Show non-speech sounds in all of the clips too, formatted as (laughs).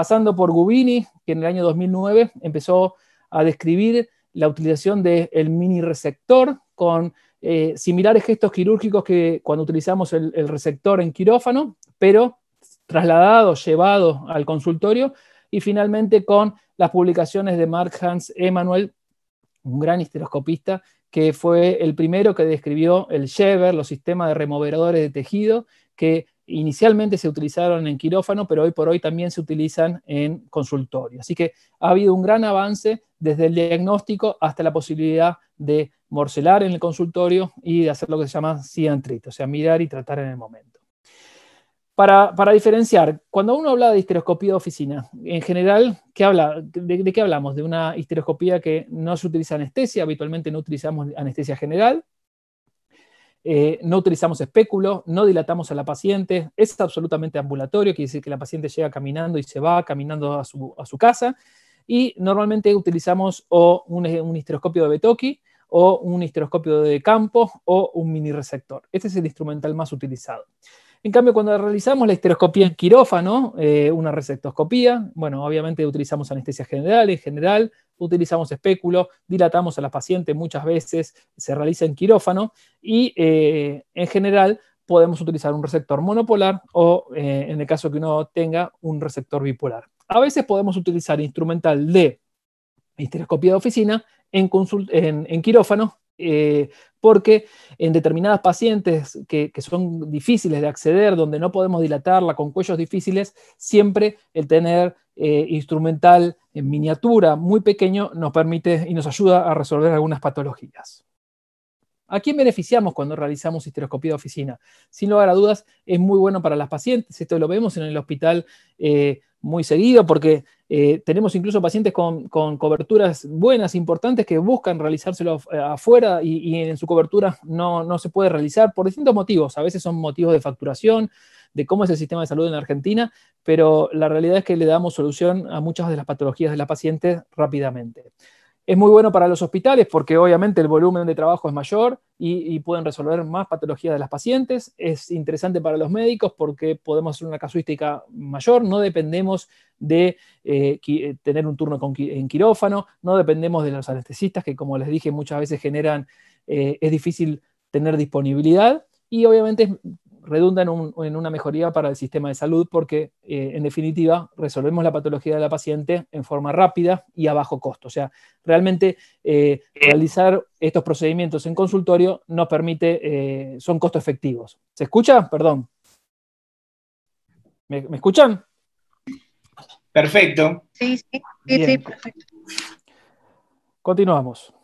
pasando por Gubini, que en el año 2009 empezó a describir la utilización del mini receptor con eh, similares gestos quirúrgicos que cuando utilizamos el, receptor en quirófano, pero trasladado, llevado al consultorio, y finalmente con las publicaciones de Mark Hans Emanuel, un gran histeroscopista, que fue el primero que describió el Shever, los sistemas de removeradores de tejido, que inicialmente se utilizaron en quirófano, pero hoy por hoy también se utilizan en consultorio. Así que ha habido un gran avance desde el diagnóstico hasta la posibilidad de morcelar en el consultorio y de hacer lo que se llama ciantrito, o sea, mirar y tratar en el momento. Para, diferenciar, cuando uno habla de histeroscopía de oficina, en general, ¿qué habla? ¿De, qué hablamos? De una histeroscopía que no se utiliza anestesia, habitualmente no utilizamos anestesia general, eh, no utilizamos espéculos, no dilatamos a la paciente, es absolutamente ambulatorio, quiere decir que la paciente llega caminando y se va caminando a su, casa, y normalmente utilizamos o un, histeroscopio de Betoki, o un histeroscopio de campo, o un mini receptor. Este es el instrumental más utilizado. En cambio, cuando realizamos la histeroscopía en quirófano, eh, una receptoscopía, bueno, obviamente utilizamos anestesia general, en general, utilizamos espéculo, dilatamos a la paciente muchas veces, se realiza en quirófano y eh, en general podemos utilizar un receptor monopolar o eh, en el caso que uno tenga un receptor bipolar. A veces podemos utilizar instrumental de histeroscopía de oficina en, en quirófano eh, porque en determinadas pacientes que, son difíciles de acceder, donde no podemos dilatarla con cuellos difíciles, siempre el tener eh, instrumental en miniatura, muy pequeño, nos permite y nos ayuda a resolver algunas patologías. ¿A quién beneficiamos cuando realizamos histeroscopía de oficina? Sin lugar a dudas, es muy bueno para las pacientes. Esto lo vemos en el hospital eh, muy seguido porque eh, tenemos incluso pacientes con, coberturas buenas, importantes, que buscan realizárselo afuera y, en su cobertura no, se puede realizar por distintos motivos. A veces son motivos de facturación, de cómo es el sistema de salud en Argentina, pero la realidad es que le damos solución a muchas de las patologías de la paciente rápidamente. Es muy bueno para los hospitales porque obviamente el volumen de trabajo es mayor y, pueden resolver más patologías de las pacientes. Es interesante para los médicos porque podemos hacer una casuística mayor, no dependemos de eh, eh, tener un turno en quirófano, no dependemos de los anestesistas que como les dije muchas veces generan, eh, es difícil tener disponibilidad y obviamente redunda en, una mejoría para el sistema de salud porque, eh, en definitiva, resolvemos la patología de la paciente en forma rápida y a bajo costo. O sea, realmente eh, realizar estos procedimientos en consultorio nos permite, eh, son costo efectivos. ¿Se escucha? Perdón. ¿Me, escuchan? Perfecto. Sí, sí, sí, perfecto. Continuamos.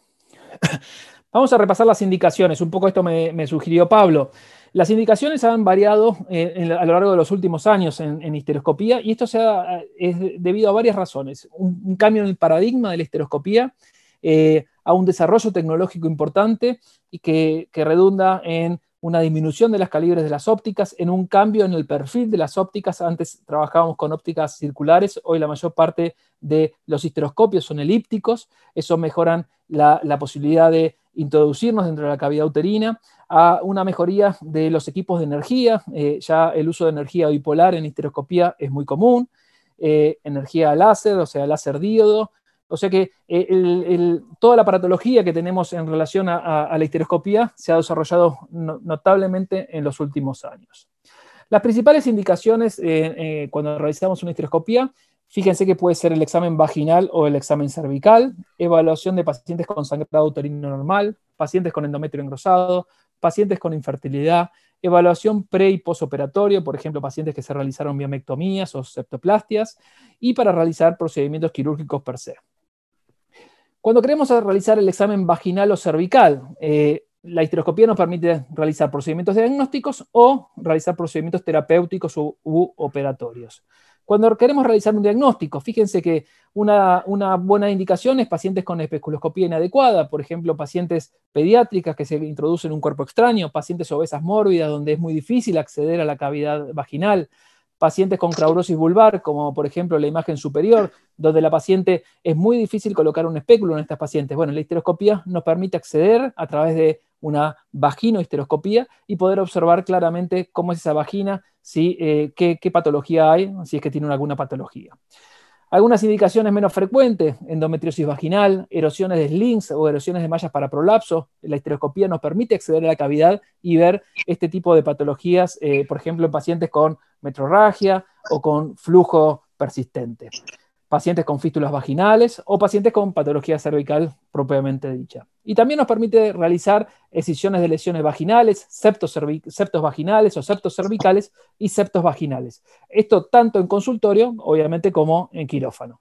(coughs) Vamos a repasar las indicaciones. Un poco esto me sugirió Pablo. Las indicaciones han variado eh, a lo largo de los últimos años en, en histeroscopía y esto se eh, es debido a varias razones. Un, cambio en el paradigma de la histeroscopía, eh, a un desarrollo tecnológico importante y que, redunda en una disminución de las calibres de las ópticas, en un cambio en el perfil de las ópticas. Antes trabajábamos con ópticas circulares, hoy la mayor parte de los histeroscopios son elípticos. Eso mejoran la posibilidad de introducirnos dentro de la cavidad uterina, a una mejoría de los equipos de energía, eh, ya el uso de energía bipolar en histeroscopía es muy común, eh, energía láser, o sea, láser diodo, o sea que eh, toda la patología que tenemos en relación a, la histeroscopía se ha desarrollado notablemente en los últimos años. Las principales indicaciones cuando realizamos una histeroscopía Fíjense que puede ser el examen vaginal o el examen cervical, evaluación de pacientes con sangrado uterino normal, pacientes con endometrio engrosado, pacientes con infertilidad, evaluación pre y posoperatorio, por ejemplo, pacientes que se realizaron biomectomías o septoplastias, y para realizar procedimientos quirúrgicos per se. Cuando queremos realizar el examen vaginal o cervical, eh, la histeroscopía nos permite realizar procedimientos diagnósticos o realizar procedimientos terapéuticos u operatorios. Cuando queremos realizar un diagnóstico, fíjense que una, buena indicación es pacientes con especuloscopía inadecuada, por ejemplo, pacientes pediátricas que se introducen en un cuerpo extraño, pacientes obesas mórbidas donde es muy difícil acceder a la cavidad vaginal, pacientes con craurosis vulvar, como por ejemplo la imagen superior, donde la paciente es muy difícil colocar un espéculo en estas pacientes. Bueno, la histeroscopía nos permite acceder a través de una vaginohisteroscopía y poder observar claramente cómo es esa vagina, eh, qué, patología hay, si es que tiene alguna patología. Algunas indicaciones menos frecuentes, endometriosis vaginal, erosiones de slings o erosiones de mallas para prolapso. La histeroscopía nos permite acceder a la cavidad y ver este tipo de patologías, eh, por ejemplo, en pacientes con metrorragia o con flujo persistente pacientes con fístulas vaginales o pacientes con patología cervical propiamente dicha. Y también nos permite realizar excisiones de lesiones vaginales, septos, septos vaginales o septos cervicales y septos vaginales. Esto tanto en consultorio, obviamente, como en quirófano.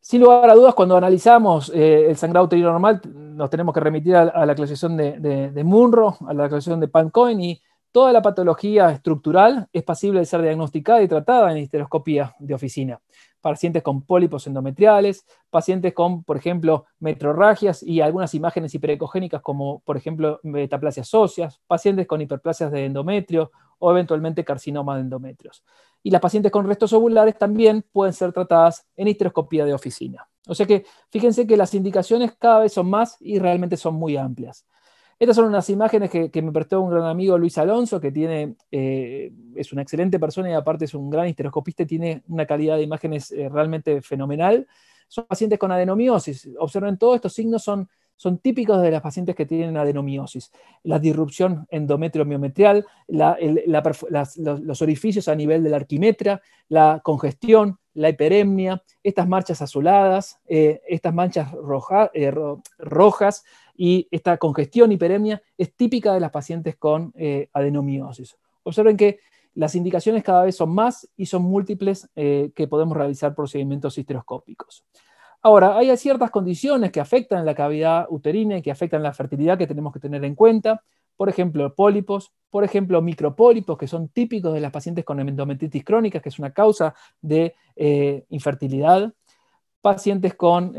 Sin lugar a dudas, cuando analizamos eh, el sangrado uterino normal, nos tenemos que remitir a, la clasificación de, Munro, a la clasificación de Pancoin y Toda la patología estructural es pasible de ser diagnosticada y tratada en histeroscopía de oficina. Pacientes con pólipos endometriales, pacientes con, por ejemplo, metrorragias y algunas imágenes hiperecogénicas como, por ejemplo, metaplasias óseas, pacientes con hiperplasias de endometrio o eventualmente carcinoma de endometrios. Y las pacientes con restos ovulares también pueden ser tratadas en histeroscopía de oficina. O sea que fíjense que las indicaciones cada vez son más y realmente son muy amplias. Estas son unas imágenes que, me prestó un gran amigo Luis Alonso, que tiene, eh, es una excelente persona y aparte es un gran histeroscopista tiene una calidad de imágenes eh, realmente fenomenal. Son pacientes con adenomiosis. Observen, todos estos signos son, típicos de las pacientes que tienen adenomiosis. La disrupción endometriomiometrial, la, los, orificios a nivel de la arquimetra, la congestión, la hiperemnia, estas marchas azuladas, eh, estas manchas rojas, y esta congestión hiperemia es típica de las pacientes con eh, adenomiosis. Observen que las indicaciones cada vez son más y son múltiples eh, que podemos realizar procedimientos histeroscópicos. Ahora, hay ciertas condiciones que afectan la cavidad uterina y que afectan la fertilidad que tenemos que tener en cuenta. Por ejemplo, pólipos, por ejemplo, micropólipos, que son típicos de las pacientes con endometritis crónica, que es una causa de eh, infertilidad. Pacientes con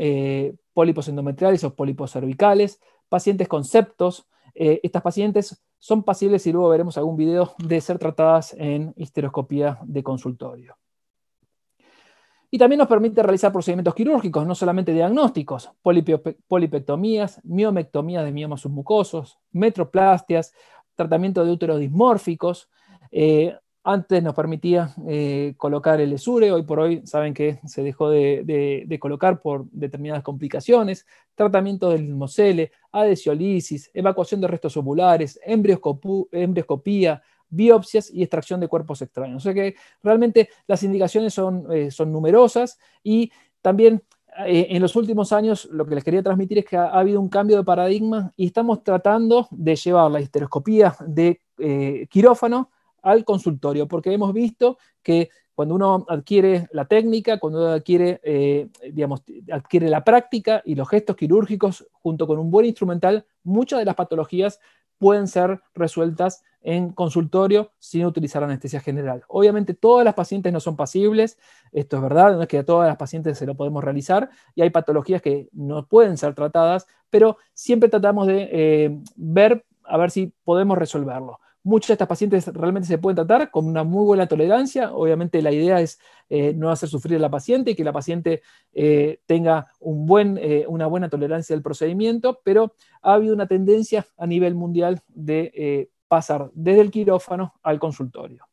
pólipos endometriales o pólipos cervicales, pacientes conceptos. Eh, estas pacientes son pasibles, y luego veremos algún video, de ser tratadas en histeroscopía de consultorio. Y también nos permite realizar procedimientos quirúrgicos, no solamente diagnósticos, polipectomías, miomectomías de miomas submucosos, metroplastias, tratamiento de úteros dismórficos, eh, antes nos permitía eh, colocar el ESURE, hoy por hoy saben que se dejó de, colocar por determinadas complicaciones, tratamiento del mosele, adesiolisis, evacuación de restos ovulares, embrioscopía, biopsias y extracción de cuerpos extraños. O sea que realmente las indicaciones son, eh, son numerosas y también eh, en los últimos años lo que les quería transmitir es que ha, habido un cambio de paradigma y estamos tratando de llevar la histeroscopía de quirófano al consultorio, porque hemos visto que cuando uno adquiere la técnica, cuando uno adquiere, eh, digamos, adquiere la práctica y los gestos quirúrgicos junto con un buen instrumental, muchas de las patologías pueden ser resueltas en consultorio sin utilizar anestesia general. Obviamente todas las pacientes no son pasibles, esto es verdad, no es que a todas las pacientes se lo podemos realizar y hay patologías que no pueden ser tratadas, pero siempre tratamos de eh, ver a ver si podemos resolverlo. Muchas de estas pacientes realmente se pueden tratar con una muy buena tolerancia. Obviamente la idea es eh, no hacer sufrir a la paciente y que la paciente eh, tenga un buen, eh, una buena tolerancia del procedimiento, pero ha habido una tendencia a nivel mundial de pasar desde el quirófano al consultorio.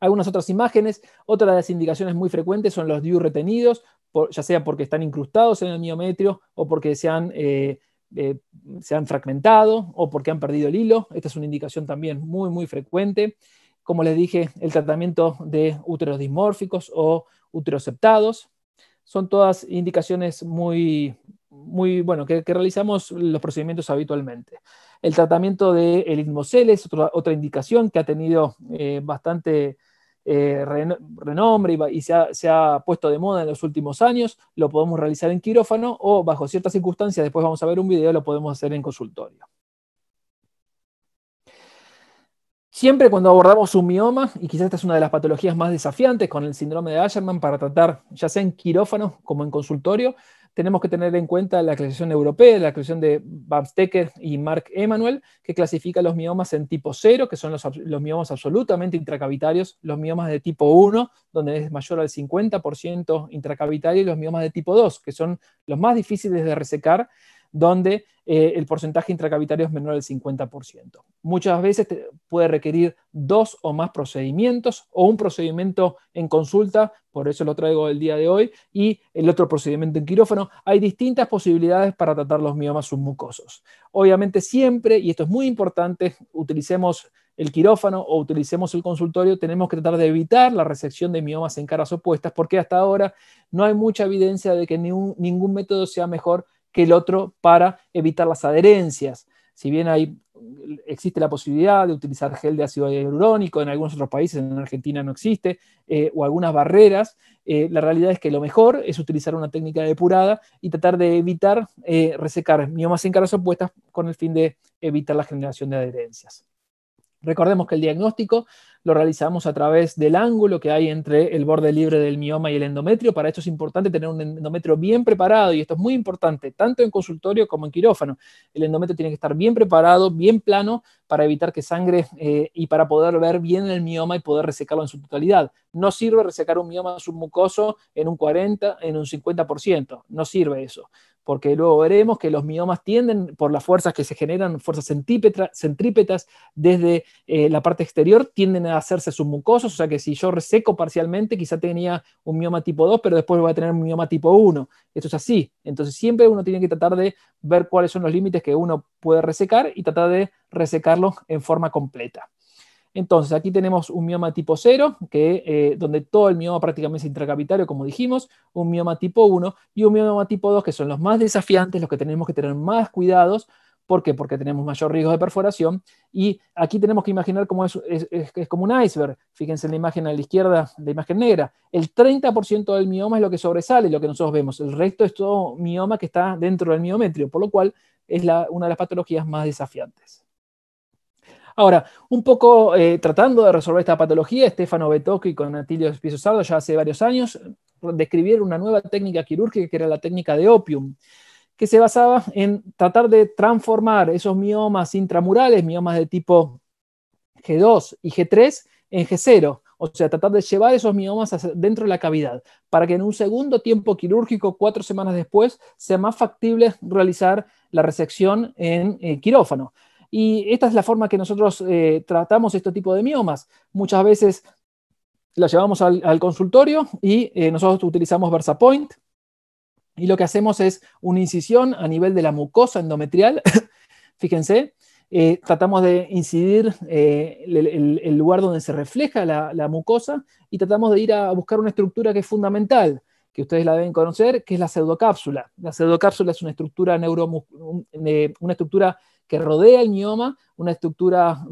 Algunas otras imágenes, otra de las indicaciones muy frecuentes son los DIU retenidos, ya sea porque están incrustados en el miometrio o porque se han eh, se han fragmentado o porque han perdido el hilo. Esta es una indicación también muy, muy frecuente. Como les dije, el tratamiento de úteros dismórficos o úteros septados. Son todas indicaciones muy, muy bueno, que, realizamos los procedimientos habitualmente. El tratamiento de el es otra, indicación que ha tenido eh, bastante eh, renombre y, se, ha, se, ha, puesto de moda en los últimos años, lo podemos realizar en quirófano o bajo ciertas circunstancias, después vamos a ver un video, lo podemos hacer en consultorio. Siempre cuando abordamos un mioma, y quizás esta es una de las patologías más desafiantes con el síndrome de Asherman para tratar ya sea en quirófano como en consultorio, tenemos que tener en cuenta la clasificación europea, la clasificación de Babstecker y Mark Emanuel, que clasifica los miomas en tipo 0, que son los, miomas absolutamente intracavitarios, los miomas de tipo 1, donde es mayor al 50% intracavitario, y los miomas de tipo 2, que son los más difíciles de resecar, donde eh, el porcentaje intracavitario es menor del 50%. Muchas veces puede requerir dos o más procedimientos o un procedimiento en consulta, por eso lo traigo el día de hoy, y el otro procedimiento en quirófano. Hay distintas posibilidades para tratar los miomas submucosos. Obviamente siempre, y esto es muy importante, utilicemos el quirófano o utilicemos el consultorio, tenemos que tratar de evitar la resección de miomas en caras opuestas, porque hasta ahora no hay mucha evidencia de que ningún método sea mejor que el otro para evitar las adherencias. Si bien hay, existe la posibilidad de utilizar gel de ácido hialurónico, en algunos otros países, en Argentina no existe, eh, o algunas barreras, eh, la realidad es que lo mejor es utilizar una técnica depurada y tratar de evitar eh, resecar miomas en caras opuestas con el fin de evitar la generación de adherencias. Recordemos que el diagnóstico lo realizamos a través del ángulo que hay entre el borde libre del mioma y el endometrio. Para esto es importante tener un endometrio bien preparado y esto es muy importante, tanto en consultorio como en quirófano. El endometrio tiene que estar bien preparado, bien plano, para evitar que sangre eh, y para poder ver bien el mioma y poder resecarlo en su totalidad. No sirve resecar un mioma submucoso en un 40, en un 50%, no sirve eso porque luego veremos que los miomas tienden, por las fuerzas que se generan, fuerzas centrípetas desde eh, la parte exterior, tienden a hacerse submucosos, o sea que si yo reseco parcialmente, quizá tenía un mioma tipo 2, pero después voy a tener un mioma tipo 1. Esto es así. Entonces siempre uno tiene que tratar de ver cuáles son los límites que uno puede resecar y tratar de resecarlos en forma completa. Entonces, aquí tenemos un mioma tipo 0, eh, donde todo el mioma prácticamente es intracapitario, como dijimos, un mioma tipo 1 y un mioma tipo 2, que son los más desafiantes, los que tenemos que tener más cuidados. ¿Por qué? Porque tenemos mayor riesgo de perforación. Y aquí tenemos que imaginar cómo es, es, como un iceberg. Fíjense en la imagen a la izquierda, la imagen negra. El 30% del mioma es lo que sobresale, lo que nosotros vemos. El resto es todo mioma que está dentro del miometrio, por lo cual es una de las patologías más desafiantes. Ahora, un poco eh, tratando de resolver esta patología, Stefano Betocchi con Atilio Espizosado ya hace varios años describieron una nueva técnica quirúrgica que era la técnica de opium, que se basaba en tratar de transformar esos miomas intramurales, miomas de tipo G2 y G3, en G0, o sea, tratar de llevar esos miomas dentro de la cavidad, para que en un segundo tiempo quirúrgico, cuatro semanas después, sea más factible realizar la resección en eh, quirófano. Y esta es la forma que nosotros eh, tratamos este tipo de miomas. Muchas veces la llevamos al, consultorio y eh, nosotros utilizamos VersaPoint. Y lo que hacemos es una incisión a nivel de la mucosa endometrial. (laughs) Fíjense, eh, tratamos de incidir el, lugar donde se refleja la, mucosa y tratamos de ir a buscar una estructura que es fundamental, que ustedes la deben conocer, que es la pseudocápsula. La pseudocápsula es una estructura, neuromus una estructura que rodea el mioma, una estructura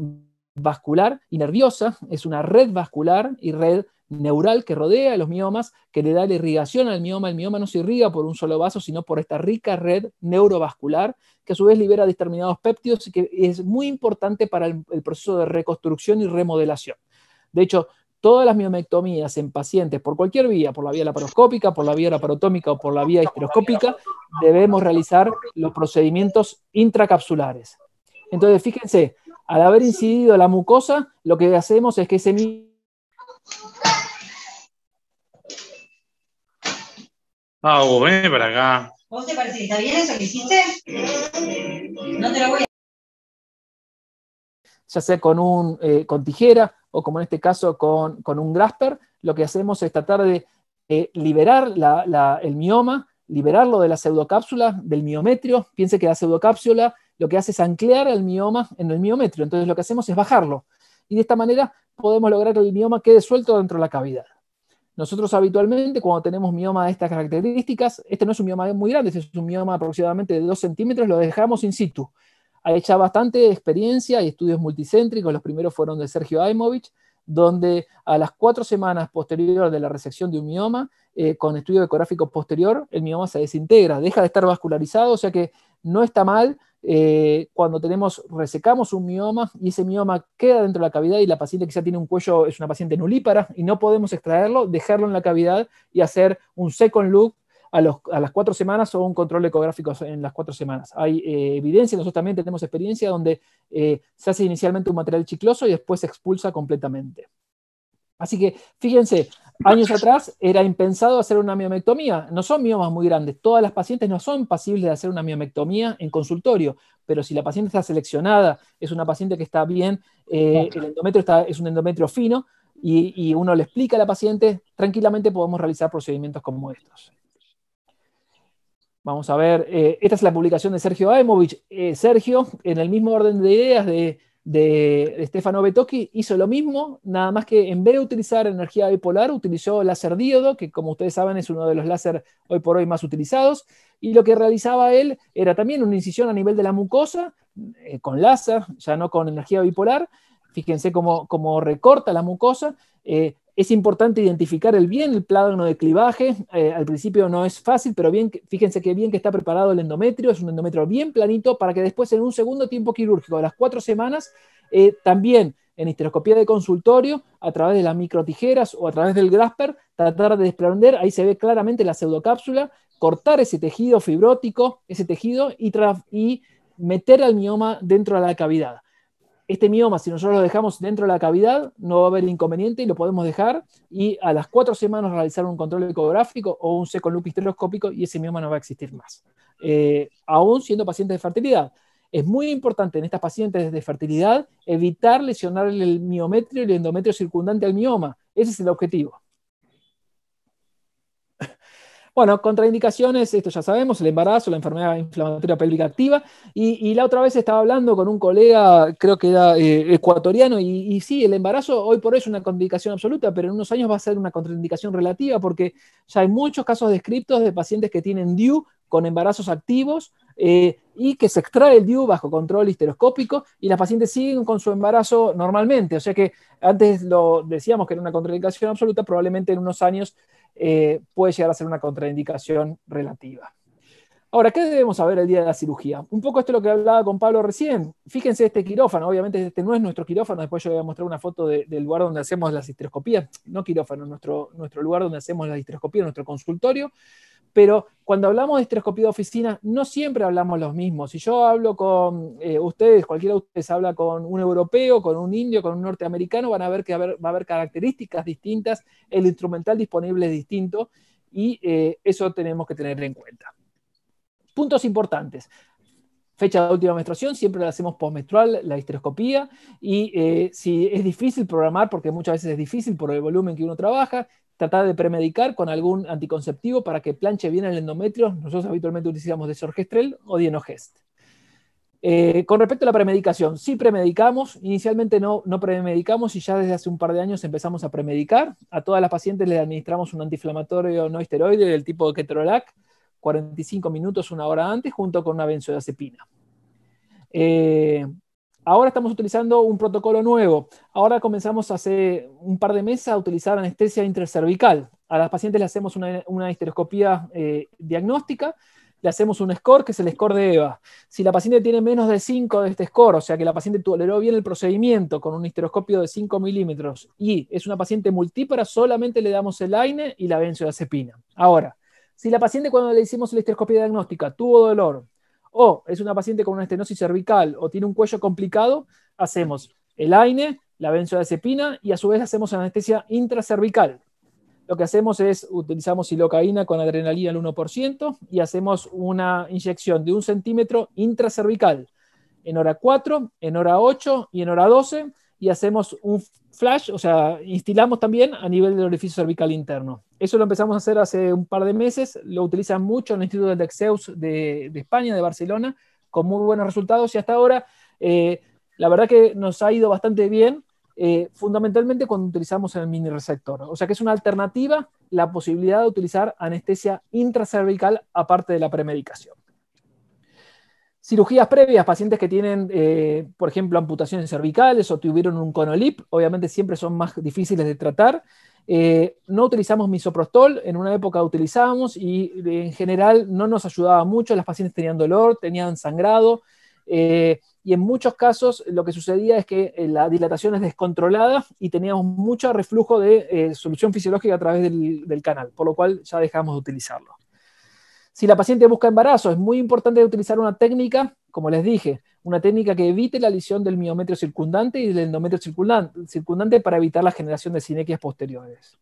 vascular y nerviosa, es una red vascular y red neural que rodea a los miomas, que le da la irrigación al mioma. El mioma no se irriga por un solo vaso, sino por esta rica red neurovascular, que a su vez libera determinados péptidos y que es muy importante para el, el proceso de reconstrucción y remodelación. De hecho, todas las miomectomías en pacientes por cualquier vía, por la vía laparoscópica, por la vía laparotómica o por la vía histeroscópica, debemos realizar los procedimientos intracapsulares. Entonces, fíjense, al haber incidido la mucosa, lo que hacemos es que ese Ah, para acá. ¿Vos te parece que está bien eso que hiciste? No te lo voy a ya sea con, un, eh, con tijera o como en este caso con, un grasper, lo que hacemos es tratar de eh, liberar el mioma, liberarlo de la pseudocápsula, del miometrio. Piense que la pseudocápsula lo que hace es anclar el mioma en el miometrio, entonces lo que hacemos es bajarlo. Y de esta manera podemos lograr que el mioma quede suelto dentro de la cavidad. Nosotros habitualmente cuando tenemos mioma de estas características, este no es un mioma muy grande, este es un mioma aproximadamente de 2 centímetros, lo dejamos in situ. Ha hecho bastante experiencia y estudios multicéntricos, los primeros fueron de Sergio Aimovich, donde a las cuatro semanas posterior de la resección de un mioma, eh, con estudio ecográfico posterior, el mioma se desintegra, deja de estar vascularizado, o sea que no está mal eh, cuando tenemos, resecamos un mioma y ese mioma queda dentro de la cavidad y la paciente quizá tiene un cuello, es una paciente nulípara y no podemos extraerlo, dejarlo en la cavidad y hacer un second look a, las cuatro semanas o un control ecográfico en las cuatro semanas. Hay eh, evidencia, nosotros también tenemos experiencia donde eh, se hace inicialmente un material chicloso y después se expulsa completamente. Así que fíjense, años atrás era impensado hacer una miomectomía. No son miomas muy grandes. Todas las pacientes no son pasibles de hacer una miomectomía en consultorio, pero si la paciente está seleccionada, es una paciente que está bien, eh, el endometrio es un endometrio fino, y, uno le explica a la paciente, tranquilamente podemos realizar procedimientos como estos. Vamos a ver, eh, esta es la publicación de Sergio Aemovich. Eh, Sergio, en el mismo orden de ideas de, Stefano Betocchi, hizo lo mismo, nada más que en vez de utilizar energía bipolar, utilizó láser diodo, que como ustedes saben es uno de los láser hoy por hoy más utilizados, y lo que realizaba él era también una incisión a nivel de la mucosa, eh, con láser, ya no con energía bipolar, fíjense cómo, recorta la mucosa, es importante identificar el bien, el plano de clivaje. Eh, al principio no es fácil, pero bien, fíjense que bien que está preparado el endometrio, es un endometrio bien planito para que después en un segundo tiempo quirúrgico, de las cuatro semanas, eh, también en histeroscopía de consultorio, a través de las microtijeras o a través del grasper, tratar de desprender, ahí se ve claramente la pseudocápsula, cortar ese tejido fibrótico, ese tejido y, y meter al mioma dentro de la cavidad este mioma, si nosotros lo dejamos dentro de la cavidad, no va a haber inconveniente y lo podemos dejar y a las cuatro semanas realizar un control ecográfico o un seco y ese mioma no va a existir más. Eh, aún siendo pacientes de fertilidad. Es muy importante en estas pacientes de fertilidad evitar lesionar el miometrio y el endometrio circundante al mioma. Ese es el objetivo. Bueno, contraindicaciones, esto ya sabemos, el embarazo, la enfermedad inflamatoria pélvica activa. Y, la otra vez estaba hablando con un colega, creo que era eh, ecuatoriano, y, sí, el embarazo hoy por hoy es una contraindicación absoluta, pero en unos años va a ser una contraindicación relativa porque ya hay muchos casos descriptos de pacientes que tienen DIU con embarazos activos, eh, y que se extrae el DIU bajo control histeroscópico y las pacientes siguen con su embarazo normalmente. O sea que antes lo decíamos que era una contraindicación absoluta, probablemente en unos años eh, puede llegar a ser una contraindicación relativa. Ahora, ¿qué debemos saber el día de la cirugía? Un poco esto es lo que hablaba con Pablo recién. Fíjense este quirófano, obviamente este no es nuestro quirófano, después yo le voy a mostrar una foto del lugar donde hacemos las histeroscopías, no quirófano, nuestro, nuestro lugar donde hacemos las histeroscopías, nuestro consultorio pero cuando hablamos de estereoscopía de oficina, no siempre hablamos los mismos. Si yo hablo con eh, ustedes, cualquiera de ustedes habla con un europeo, con un indio, con un norteamericano, van a ver que va a haber características distintas, el instrumental disponible es distinto y eh, eso tenemos que tener en cuenta. Puntos importantes. Fecha de última menstruación, siempre la hacemos postmenstrual, la histeroscopía, y eh, si es difícil programar, porque muchas veces es difícil por el volumen que uno trabaja, tratar de premedicar con algún anticonceptivo para que planche bien el endometrio. Nosotros habitualmente utilizamos desorgestrel o dienogest. Eh, con respecto a la premedicación, sí premedicamos, inicialmente no, no premedicamos y ya desde hace un par de años empezamos a premedicar. A todas las pacientes les administramos un antiinflamatorio no esteroide del tipo de ketorolac, 45 minutos, una hora antes, junto con una benzodiazepina. Eh, Ahora estamos utilizando un protocolo nuevo. Ahora comenzamos hace un par de meses a utilizar anestesia intracervical. A las pacientes le hacemos una, una histeroscopía eh, diagnóstica, le hacemos un score, que es el score de EVA. Si la paciente tiene menos de 5 de este score, o sea que la paciente toleró bien el procedimiento con un histeroscopio de 5 milímetros y es una paciente multípara, solamente le damos el AINE y la benzodiazepina. Ahora, si la paciente cuando le hicimos la histeroscopía diagnóstica tuvo dolor, o es una paciente con una estenosis cervical o tiene un cuello complicado, hacemos el AINE, la benzodiazepina y a su vez hacemos anestesia intracervical. Lo que hacemos es utilizamos silocaína con adrenalina al 1% y hacemos una inyección de un centímetro intracervical en hora 4, en hora 8 y en hora 12 y hacemos un flash, o sea, instilamos también a nivel del orificio cervical interno. Eso lo empezamos a hacer hace un par de meses, lo utilizan mucho en el Instituto de Dexeus de, España, de Barcelona, con muy buenos resultados y hasta ahora eh, la verdad que nos ha ido bastante bien, eh, fundamentalmente cuando utilizamos el mini receptor. O sea que es una alternativa la posibilidad de utilizar anestesia intracervical aparte de la premedicación. Cirugías previas, pacientes que tienen, eh, por ejemplo, amputaciones cervicales o tuvieron un conolip, obviamente siempre son más difíciles de tratar. Eh, no utilizamos misoprostol, en una época utilizábamos y eh, en general no nos ayudaba mucho, las pacientes tenían dolor, tenían sangrado y en muchos casos lo que sucedía es que la dilatación es descontrolada y teníamos mucho reflujo de solución fisiológica a través del canal, por lo cual ya dejamos de utilizarlo. Si la paciente busca embarazo, es muy importante utilizar una técnica, como les dije, una técnica que evite la lesión del miometrio circundante y del endometrio circundante para evitar la generación de sinequias posteriores.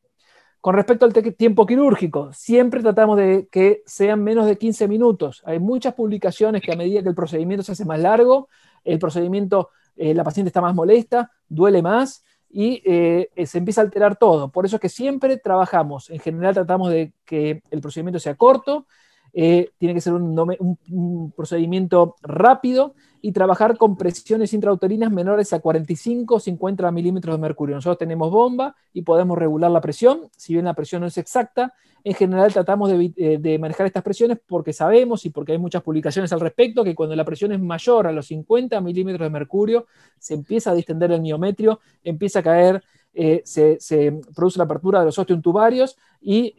Con respecto al tiempo quirúrgico, siempre tratamos de que sean menos de 15 minutos. Hay muchas publicaciones que a medida que el procedimiento se hace más largo, el procedimiento, eh, la paciente está más molesta, duele más y eh, eh, se empieza a alterar todo. Por eso es que siempre trabajamos, en general tratamos de que el procedimiento sea corto eh, tiene que ser un, procedimiento rápido y trabajar con presiones intrauterinas menores a 45 o 50 milímetros de mercurio. Nosotros tenemos bomba y podemos regular la presión, si bien la presión no es exacta, en general tratamos de, eh, manejar estas presiones porque sabemos y porque hay muchas publicaciones al respecto que cuando la presión es mayor a los 50 milímetros de mercurio, se empieza a distender el miometrio, empieza a caer, eh, se, produce la apertura de los tubarios y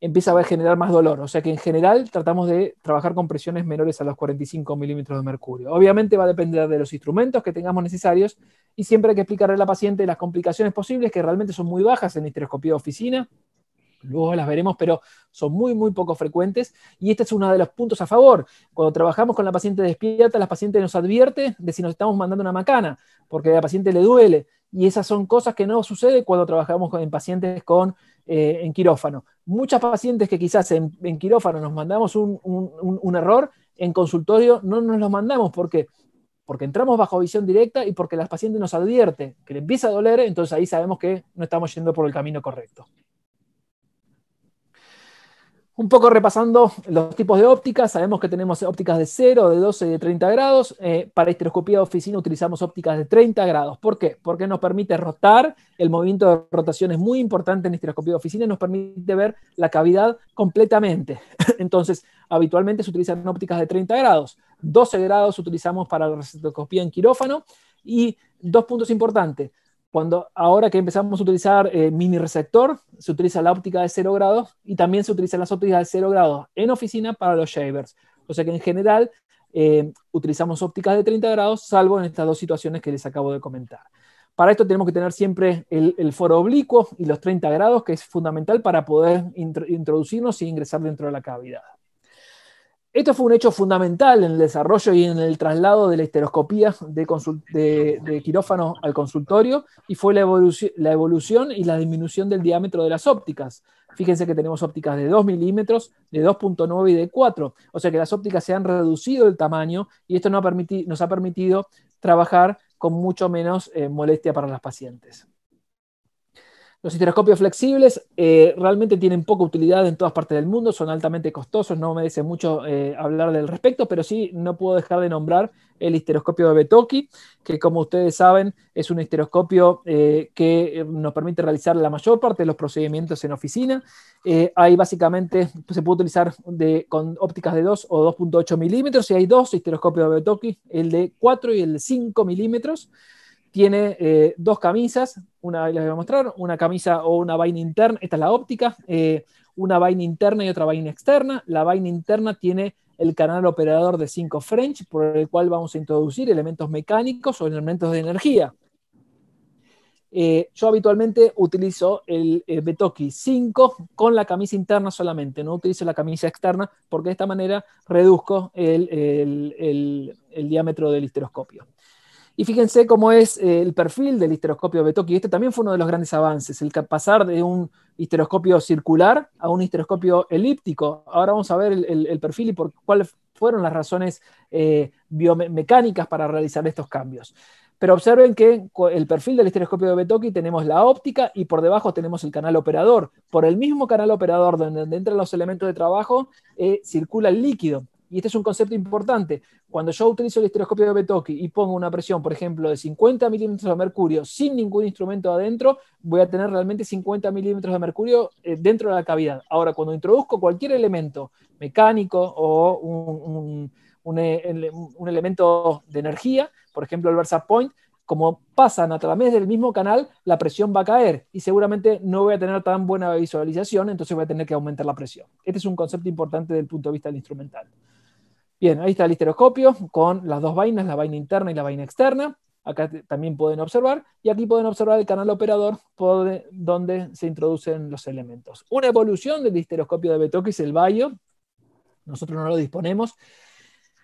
empieza a generar más dolor. O sea que en general tratamos de trabajar con presiones menores a los 45 milímetros de mercurio. Obviamente va a depender de los instrumentos que tengamos necesarios y siempre hay que explicarle a la paciente las complicaciones posibles que realmente son muy bajas en histeroscopía de oficina. Luego las veremos, pero son muy, muy poco frecuentes. Y este es uno de los puntos a favor. Cuando trabajamos con la paciente despierta, la paciente nos advierte de si nos estamos mandando una macana, porque a la paciente le duele y esas son cosas que no sucede cuando trabajamos con, en pacientes con, eh, en quirófano. Muchas pacientes que quizás en, quirófano nos mandamos un, error, en consultorio no nos los mandamos. ¿Por Porque entramos bajo visión directa y porque la paciente nos advierte que le empieza a doler, entonces ahí sabemos que no estamos yendo por el camino correcto. Un poco repasando los tipos de ópticas, sabemos que tenemos ópticas de 0, de 12 de 30 grados. Eh, para histeroscopía de oficina utilizamos ópticas de 30 grados. ¿Por qué? Porque nos permite rotar, el movimiento de rotación es muy importante en histeroscopía de oficina y nos permite ver la cavidad completamente. (laughs) Entonces, habitualmente se utilizan ópticas de 30 grados. 12 grados utilizamos para la en quirófano. Y dos puntos importantes, cuando, ahora que empezamos a utilizar eh, mini receptor, se utiliza la óptica de 0 grados y también se utilizan las ópticas de 0 grados en oficina para los shavers. O sea que en general eh, utilizamos ópticas de 30 grados, salvo en estas dos situaciones que les acabo de comentar. Para esto tenemos que tener siempre el, foro oblicuo y los 30 grados, que es fundamental para poder introducirnos y ingresar dentro de la cavidad. Esto fue un hecho fundamental en el desarrollo y en el traslado de la histeroscopía de, quirófano al consultorio y fue la, evolución y la disminución del diámetro de las ópticas. Fíjense que tenemos ópticas de 2 milímetros, de 2.9 y de 4. O sea que las ópticas se han reducido el tamaño y esto nos ha, permitido trabajar con mucho menos eh, molestia para las pacientes. Los histeroscopios flexibles eh, realmente tienen poca utilidad en todas partes del mundo, son altamente costosos, no merece mucho eh, hablar del respecto, pero sí no puedo dejar de nombrar el histeroscopio de Betoki, que como ustedes saben es un histeroscopio eh, que nos permite realizar la mayor parte de los procedimientos en oficina. hay básicamente, se puede utilizar con ópticas de 2 o 2.8 milímetros y hay dos histeroscopios de Betoki, el de 4 y el de 5 milímetros tiene eh, dos camisas, una les voy a mostrar, una camisa o una vaina interna, esta es la óptica, eh, una vaina interna y otra vaina externa. La vaina interna tiene el canal operador de 5 French, por el cual vamos a introducir elementos mecánicos o elementos de energía. Eh, yo habitualmente utilizo el Betoki 5 con la camisa interna solamente, no utilizo la camisa externa porque de esta manera reduzco el, el diámetro del histeroscopio. Y fíjense cómo es eh, el perfil del histeroscopio Betoki. Este también fue uno de los grandes avances, el pasar de un histeroscopio circular a un histeroscopio elíptico. Ahora vamos a ver el, perfil y por cuáles fueron las razones eh, biomecánicas para realizar estos cambios. Pero observen que el perfil del histeroscopio de Betoki tenemos la óptica y por debajo tenemos el canal operador. Por el mismo canal operador donde, entran los elementos de trabajo, eh, circula el líquido y este es un concepto importante, cuando yo utilizo el estereoscopio de Betoki y pongo una presión, por ejemplo, de 50 milímetros de mercurio sin ningún instrumento adentro, voy a tener realmente 50 milímetros de mercurio eh, dentro de la cavidad. Ahora, cuando introduzco cualquier elemento mecánico o un, un, eh, elemento de energía, por ejemplo el Versapoint, Point, como pasan a través del mismo canal, la presión va a caer y seguramente no voy a tener tan buena visualización, entonces voy a tener que aumentar la presión. Este es un concepto importante desde el punto de vista del instrumental. Bien, ahí está el histeroscopio con las dos vainas, la vaina interna y la vaina externa. Acá también pueden observar y aquí pueden observar el canal operador donde se introducen los elementos. Una evolución del histeroscopio de Betoque es el Bayo. Nosotros no lo disponemos.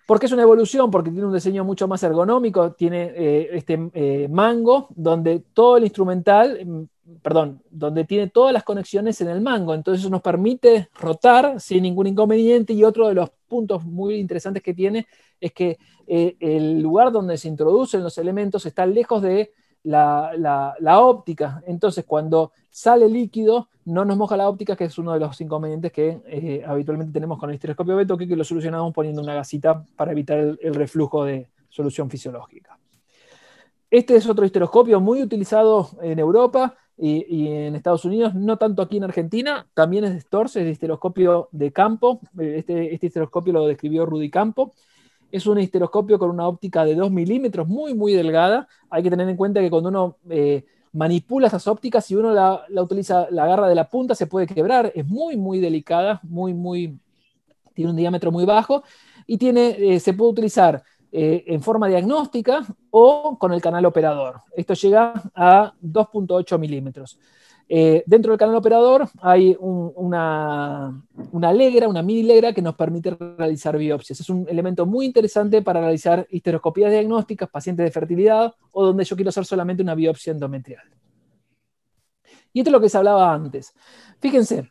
¿Por qué es una evolución? Porque tiene un diseño mucho más ergonómico, tiene eh, este eh, mango donde todo el instrumental, mm, perdón, donde tiene todas las conexiones en el mango, entonces eso nos permite rotar sin ningún inconveniente y otro de los puntos muy interesantes que tiene es que eh, el lugar donde se introducen los elementos está lejos de la, óptica. Entonces, cuando sale líquido, no nos moja la óptica, que es uno de los inconvenientes que eh, habitualmente tenemos con el estereoscopio Beto, que, lo solucionamos poniendo una gasita para evitar el, reflujo de solución fisiológica. Este es otro histeroscopio muy utilizado en Europa y, en Estados Unidos, no tanto aquí en Argentina, también es de Storz, es de histeroscopio de campo, eh, este, este lo describió Rudy Campo, es un histeroscopio con una óptica de 2 milímetros, muy, muy delgada, hay que tener en cuenta que cuando uno eh, manipula esas ópticas, si uno la, utiliza, la agarra de la punta, se puede quebrar, es muy, muy delicada, muy, muy, tiene un diámetro muy bajo, y tiene, eh, se puede utilizar eh, en forma diagnóstica o con el canal operador. Esto llega a 2.8 milímetros. Eh, dentro del canal operador hay una, una una mini que nos permite realizar biopsias. Es un elemento muy interesante para realizar histeroscopías diagnósticas, pacientes de fertilidad o donde yo quiero hacer solamente una biopsia endometrial. Y esto es lo que se hablaba antes. Fíjense,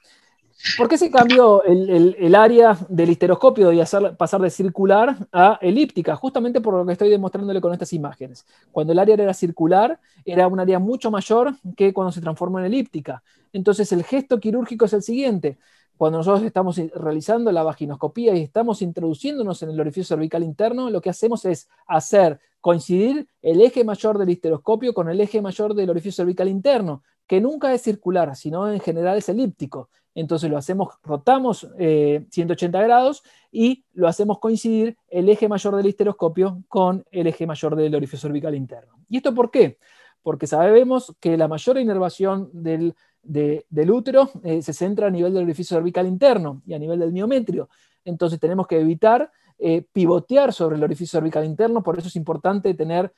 ¿Por qué se cambió el, área del histeroscopio y pasar de circular a elíptica? Justamente por lo que estoy demostrándole con estas imágenes. Cuando el área era circular, era un área mucho mayor que cuando se transforma en elíptica. Entonces, el gesto quirúrgico es el siguiente. Cuando nosotros estamos realizando la vaginoscopía y estamos introduciéndonos en el orificio cervical interno, lo que hacemos es hacer coincidir el eje mayor del histeroscopio con el eje mayor del orificio cervical interno, que nunca es circular, sino en general es elíptico entonces lo hacemos, rotamos 180 eh, grados y lo hacemos coincidir el eje mayor del histeroscopio con el eje mayor del orificio cervical interno. ¿Y esto por qué? Porque sabemos que la mayor inervación del, útero eh, se centra a nivel del orificio cervical interno y a nivel del miometrio. Entonces tenemos que evitar eh, pivotear sobre el orificio cervical interno, por eso es importante tener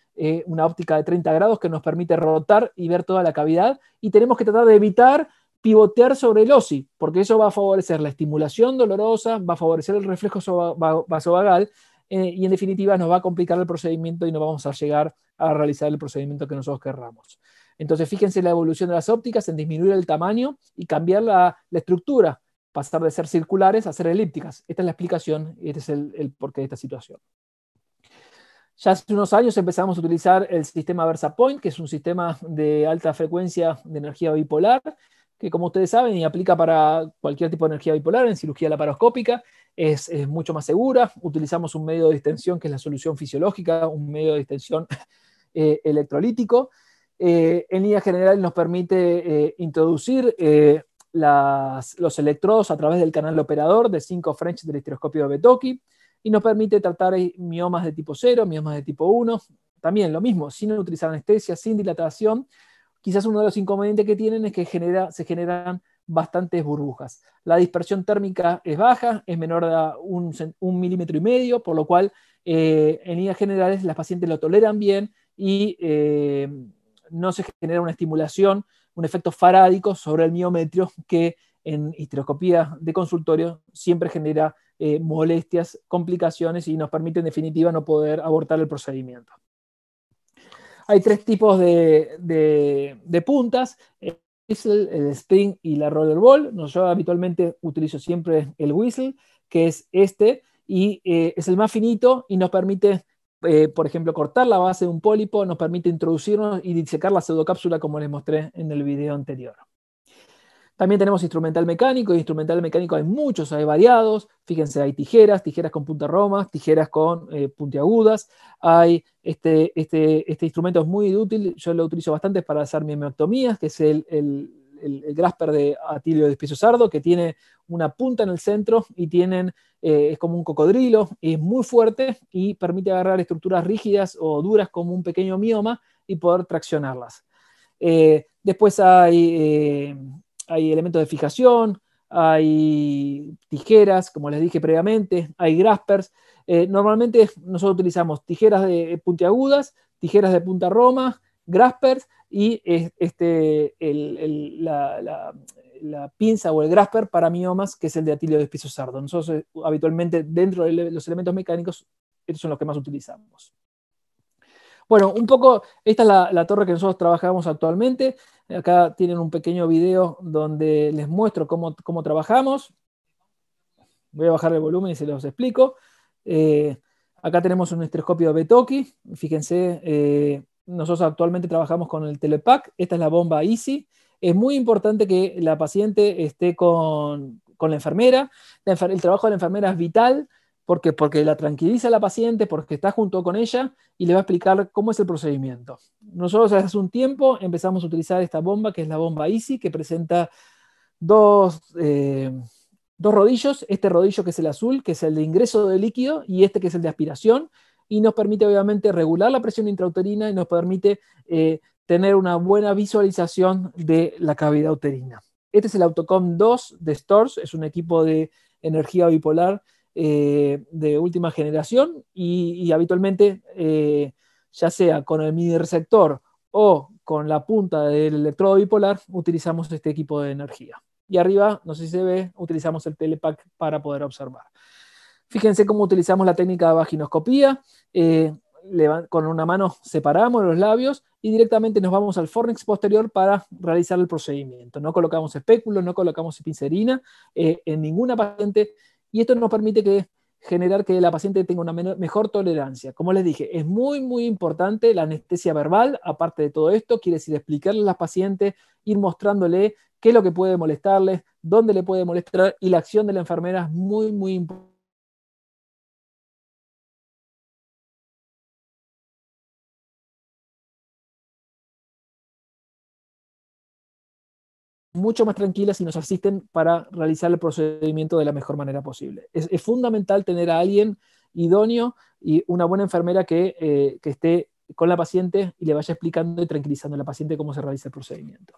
una óptica de 30 grados que nos permite rotar y ver toda la cavidad, y tenemos que tratar de evitar pivotear sobre el OSI, porque eso va a favorecer la estimulación dolorosa, va a favorecer el reflejo vasovagal eh, y en definitiva nos va a complicar el procedimiento y no vamos a llegar a realizar el procedimiento que nosotros querramos. Entonces fíjense la evolución de las ópticas en disminuir el tamaño y cambiar la, estructura, pasar de ser circulares a ser elípticas. Esta es la explicación y este es el, el porqué de esta situación. Ya hace unos años empezamos a utilizar el sistema VersaPoint, que es un sistema de alta frecuencia de energía bipolar, que como ustedes saben y aplica para cualquier tipo de energía bipolar, en cirugía laparoscópica, es, mucho más segura. Utilizamos un medio de distensión que es la solución fisiológica, un medio de distensión (laughs) eh, electrolítico. Eh, en línea general nos permite eh, introducir los electrodos a través del canal operador de 5 French del estereoscopio de Betoki y nos permite tratar miomas de tipo 0, miomas de tipo 1, también lo mismo, sin utilizar anestesia, sin dilatación, quizás uno de los inconvenientes que tienen es que se generan bastantes burbujas. La dispersión térmica es baja, es menor a un, milímetro y medio, por lo cual eh, en líneas generales las pacientes lo toleran bien y eh, no se genera una estimulación, un efecto farádico sobre el miometrio que en histeroscopía de consultorio siempre genera eh, molestias, complicaciones y nos permite en definitiva no poder abortar el procedimiento. Hay tres tipos de, puntas, el whistle, el spring y la rollerball. No, yo habitualmente utilizo siempre el whistle, que es este, y eh, es el más finito y nos permite, eh, por ejemplo, cortar la base de un pólipo, nos permite introducirnos y disecar la pseudocápsula como les mostré en el video anterior. También tenemos instrumental mecánico, y instrumental mecánico hay muchos, hay variados. Fíjense, hay tijeras, tijeras con punta roma, tijeras con eh, puntiagudas. Hay este, este, este, instrumento es muy útil, yo lo utilizo bastante para hacer miomectomías, que es el, el grasper de Atilio de espeso Sardo, que tiene una punta en el centro y tienen, eh, es como un cocodrilo, es muy fuerte y permite agarrar estructuras rígidas o duras como un pequeño mioma y poder traccionarlas. Eh, después hay hay elementos de fijación, hay tijeras, como les dije previamente, hay graspers. Eh, normalmente nosotros utilizamos tijeras de puntiagudas, tijeras de punta roma, graspers y este, la, pinza o el grasper para miomas, que es el de atilio de espiso sardo. Nosotros eh, habitualmente dentro de los elementos mecánicos, estos son los que más utilizamos. Bueno, un poco, esta es la, la torre que nosotros trabajamos actualmente. Acá tienen un pequeño video donde les muestro cómo, trabajamos. Voy a bajar el volumen y se los explico. Eh, acá tenemos un estereoscopio de Betoki. Fíjense, eh, nosotros actualmente trabajamos con el Telepac. Esta es la bomba Easy. Es muy importante que la paciente esté con, la enfermera. el trabajo de la enfermera es vital ¿Por qué? Porque la tranquiliza la paciente, porque está junto con ella y le va a explicar cómo es el procedimiento. Nosotros hace un tiempo empezamos a utilizar esta bomba, que es la bomba Easy, que presenta dos, eh, rodillos, este rodillo que es el azul, que es el de ingreso de líquido, y este que es el de aspiración, y nos permite obviamente regular la presión intrauterina y nos permite eh, tener una buena visualización de la cavidad uterina. Este es el Autocom 2 de Storz, es un equipo de energía bipolar eh, de última generación y, habitualmente, eh, ya sea con el mini receptor o con la punta del electrodo bipolar, utilizamos este equipo de energía. Y arriba, no sé si se ve, utilizamos el telepack para poder observar. Fíjense cómo utilizamos la técnica de vaginoscopía. Eh, con una mano separamos los labios y directamente nos vamos al fornix posterior para realizar el procedimiento. No colocamos espéculo, no colocamos pincerina en ninguna paciente y esto nos permite que, generar que la paciente tenga una mejor tolerancia. Como les dije, es muy, muy importante la anestesia verbal, aparte de todo esto, quiere decir explicarle a las pacientes, ir mostrándole qué es lo que puede molestarles, dónde le puede molestar, y la acción de la enfermera es muy, muy importante mucho más tranquilas y nos asisten para realizar el procedimiento de la mejor manera posible. Es, fundamental tener a alguien idóneo y una buena enfermera que, eh, que esté con la paciente y le vaya explicando y tranquilizando a la paciente cómo se realiza el procedimiento.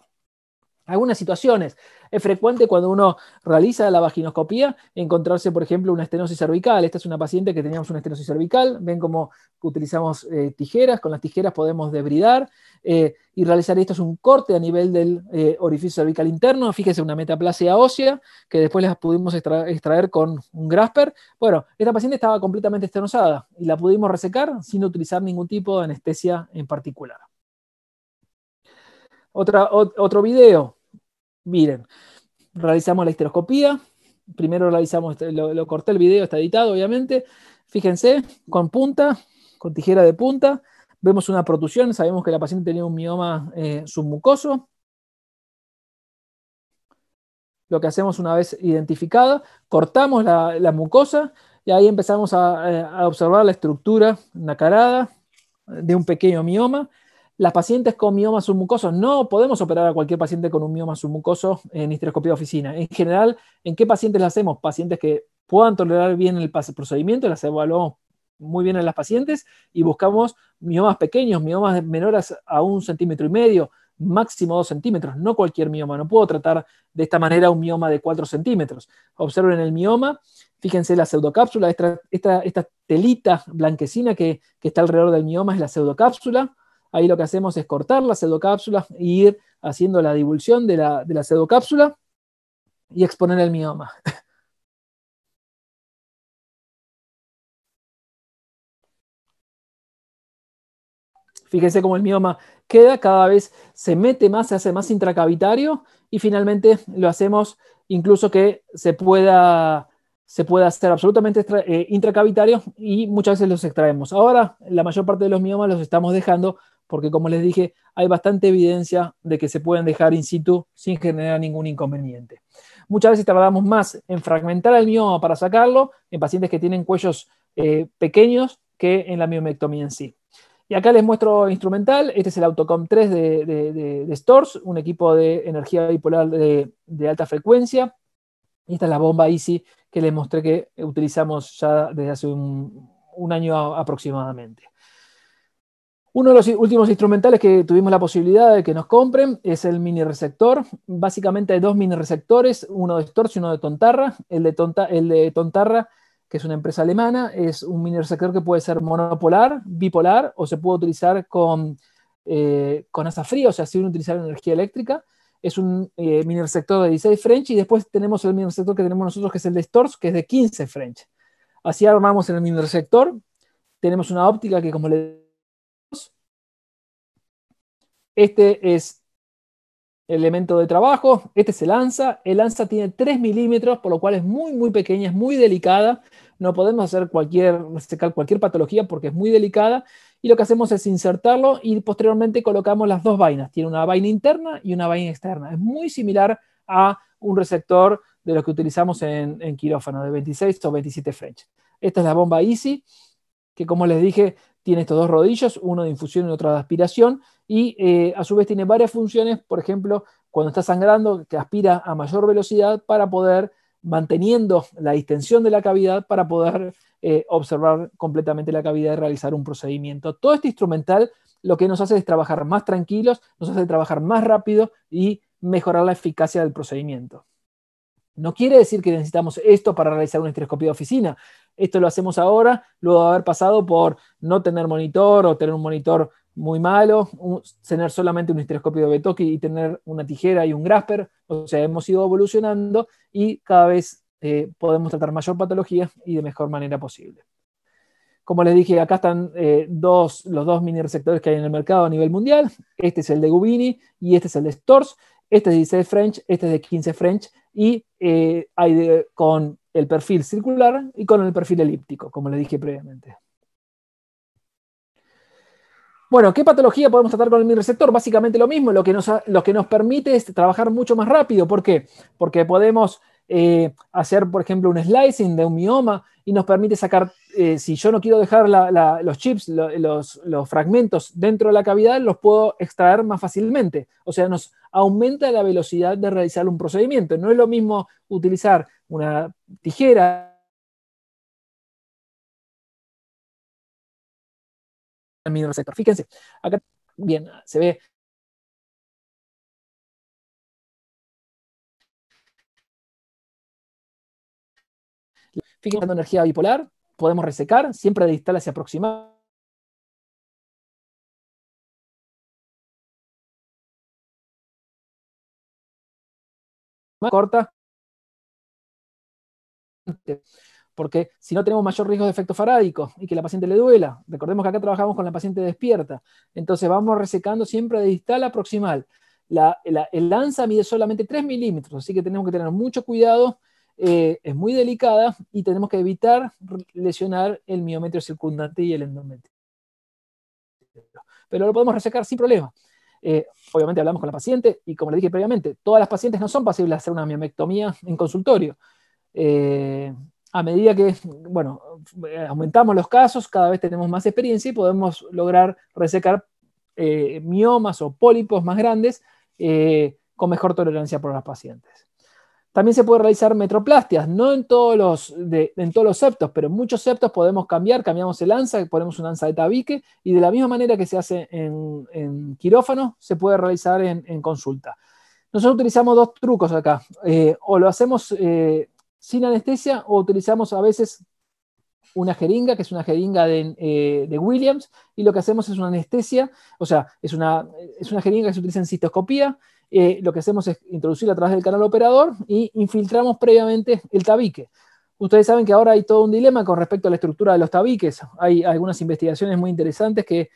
Algunas situaciones. Es frecuente cuando uno realiza la vaginoscopía encontrarse, por ejemplo, una estenosis cervical. Esta es una paciente que teníamos una estenosis cervical. Ven cómo utilizamos eh, tijeras. Con las tijeras podemos debridar eh, y realizar esto es un corte a nivel del eh, orificio cervical interno. Fíjese, una metaplasia ósea que después la pudimos extraer con un grasper. Bueno, esta paciente estaba completamente estenosada y la pudimos resecar sin utilizar ningún tipo de anestesia en particular. otro video, Miren, realizamos la histeroscopía, primero realizamos, este, lo, corté el video, está editado obviamente, fíjense, con punta, con tijera de punta, vemos una protusión, sabemos que la paciente tenía un mioma eh, submucoso. Lo que hacemos una vez identificada, cortamos la, mucosa y ahí empezamos a, eh, a observar la estructura nacarada de un pequeño mioma las pacientes con miomas submucosos. No podemos operar a cualquier paciente con un mioma submucoso en histeroscopía de oficina. En general, ¿en qué pacientes lo hacemos? Pacientes que puedan tolerar bien el procedimiento, las evaluamos muy bien en las pacientes y buscamos miomas pequeños, miomas menores a un centímetro y medio, máximo dos centímetros, no cualquier mioma. No puedo tratar de esta manera un mioma de cuatro centímetros. Observen el mioma, fíjense la pseudocápsula, esta, esta, telita blanquecina que, que está alrededor del mioma es la pseudocápsula Ahí lo que hacemos es cortar la pseudocápsula e ir haciendo la divulsión de la, de la y exponer el mioma. (laughs) Fíjense cómo el mioma queda, cada vez se mete más, se hace más intracavitario y finalmente lo hacemos incluso que se pueda, se pueda hacer absolutamente eh, intracavitario y muchas veces los extraemos. Ahora la mayor parte de los miomas los estamos dejando porque como les dije, hay bastante evidencia de que se pueden dejar in situ sin generar ningún inconveniente. Muchas veces tardamos más en fragmentar el mioma para sacarlo en pacientes que tienen cuellos eh, pequeños que en la miomectomía en sí. Y acá les muestro instrumental, este es el Autocom 3 de, de, un equipo de energía bipolar de, alta frecuencia, y esta es la bomba Easy que les mostré que utilizamos ya desde hace un año aproximadamente. Uno de los últimos instrumentales que tuvimos la posibilidad de que nos compren es el mini receptor. Básicamente hay dos mini receptores, uno de Storch y uno de Tontarra. El de, Tontarra, que es una empresa alemana, es un mini receptor que puede ser monopolar, bipolar o se puede utilizar con, eh, con asa fría, o sea, sin utilizar energía eléctrica. Es un eh, mini receptor de 16 French y después tenemos el mini receptor que tenemos nosotros, que es el de Storch, que es de 15 French. Así armamos el mini receptor. Tenemos una óptica que, como le este es el elemento de trabajo, este se lanza, el lanza tiene 3 milímetros, por lo cual es muy, muy pequeña, es muy delicada, no podemos hacer cualquier, cualquier patología porque es muy delicada, y lo que hacemos es insertarlo y posteriormente colocamos las dos vainas, tiene una vaina interna y una vaina externa, es muy similar a un receptor de los que utilizamos en, en quirófano, de 26 o 27 French. Esta es la bomba Easy, que como les dije, tiene estos dos rodillos, uno de infusión y otro de aspiración, y eh, a su vez tiene varias funciones, por ejemplo, cuando está sangrando, que aspira a mayor velocidad para poder, manteniendo la distensión de la cavidad, para poder eh, observar completamente la cavidad y realizar un procedimiento. Todo este instrumental lo que nos hace es trabajar más tranquilos, nos hace trabajar más rápido y mejorar la eficacia del procedimiento. No quiere decir que necesitamos esto para realizar una estereoscopía de oficina esto lo hacemos ahora, luego de haber pasado por no tener monitor o tener un monitor muy malo, tener solamente un estereoscopio de Betoki y tener una tijera y un grasper, o sea, hemos ido evolucionando y cada vez eh, podemos tratar mayor patología y de mejor manera posible. Como les dije, acá están eh, los dos mini receptores que hay en el mercado a nivel mundial. Este es el de Gubini y este es el de Storz. Este es de 16 French, este es de 15 French. Y eh, hay de, con el perfil circular y con el perfil elíptico, como le dije previamente. Bueno, ¿qué patología podemos tratar con el receptor? Básicamente lo mismo, lo que, nos, que nos, permite es trabajar mucho más rápido. ¿Por qué? Porque podemos eh, hacer, por ejemplo, un slicing de un mioma y nos permite sacar eh, si yo no quiero dejar los chips, los, fragmentos dentro de la cavidad, los puedo extraer más fácilmente. O sea, nos aumenta la velocidad de realizar un procedimiento. No es lo mismo utilizar una tijera. Fíjense, acá bien, se ve fíjense energía bipolar, podemos resecar, siempre de distal hacia Más corta porque si no tenemos mayor riesgo de efecto farádico y que la paciente le duela, recordemos que acá trabajamos con la paciente despierta, entonces vamos resecando siempre de distal a proximal. el lanza mide solamente 3 milímetros, así que tenemos que tener mucho cuidado eh, es muy delicada y tenemos que evitar lesionar el miometrio circundante y el endometrio. Pero lo podemos resecar sin problema. Eh, obviamente hablamos con la paciente y como le dije previamente, todas las pacientes no son pasibles de hacer una miomectomía en consultorio. Eh, a medida que, aumentamos los casos, cada vez tenemos más experiencia y podemos lograr resecar miomas o pólipos más grandes con mejor tolerancia por las pacientes. También se puede realizar metroplastias, no en todos los, en todos los septos, pero en muchos septos podemos cambiar, cambiamos el ansa, ponemos un ansa de tabique, y de la misma manera que se hace en, quirófano, se puede realizar en, consulta. Nosotros utilizamos dos trucos acá, eh, o lo hacemos eh, sin anestesia, o utilizamos a veces una jeringa, que es una jeringa eh, de, Williams, y lo que hacemos es una anestesia, o sea, es una, es una jeringa que se utiliza en cistoscopía, eh, lo que hacemos es introducir a través del canal operador y infiltramos previamente el tabique. Ustedes saben que ahora hay todo un dilema con respecto a la estructura de los tabiques. Hay algunas investigaciones muy interesantes que,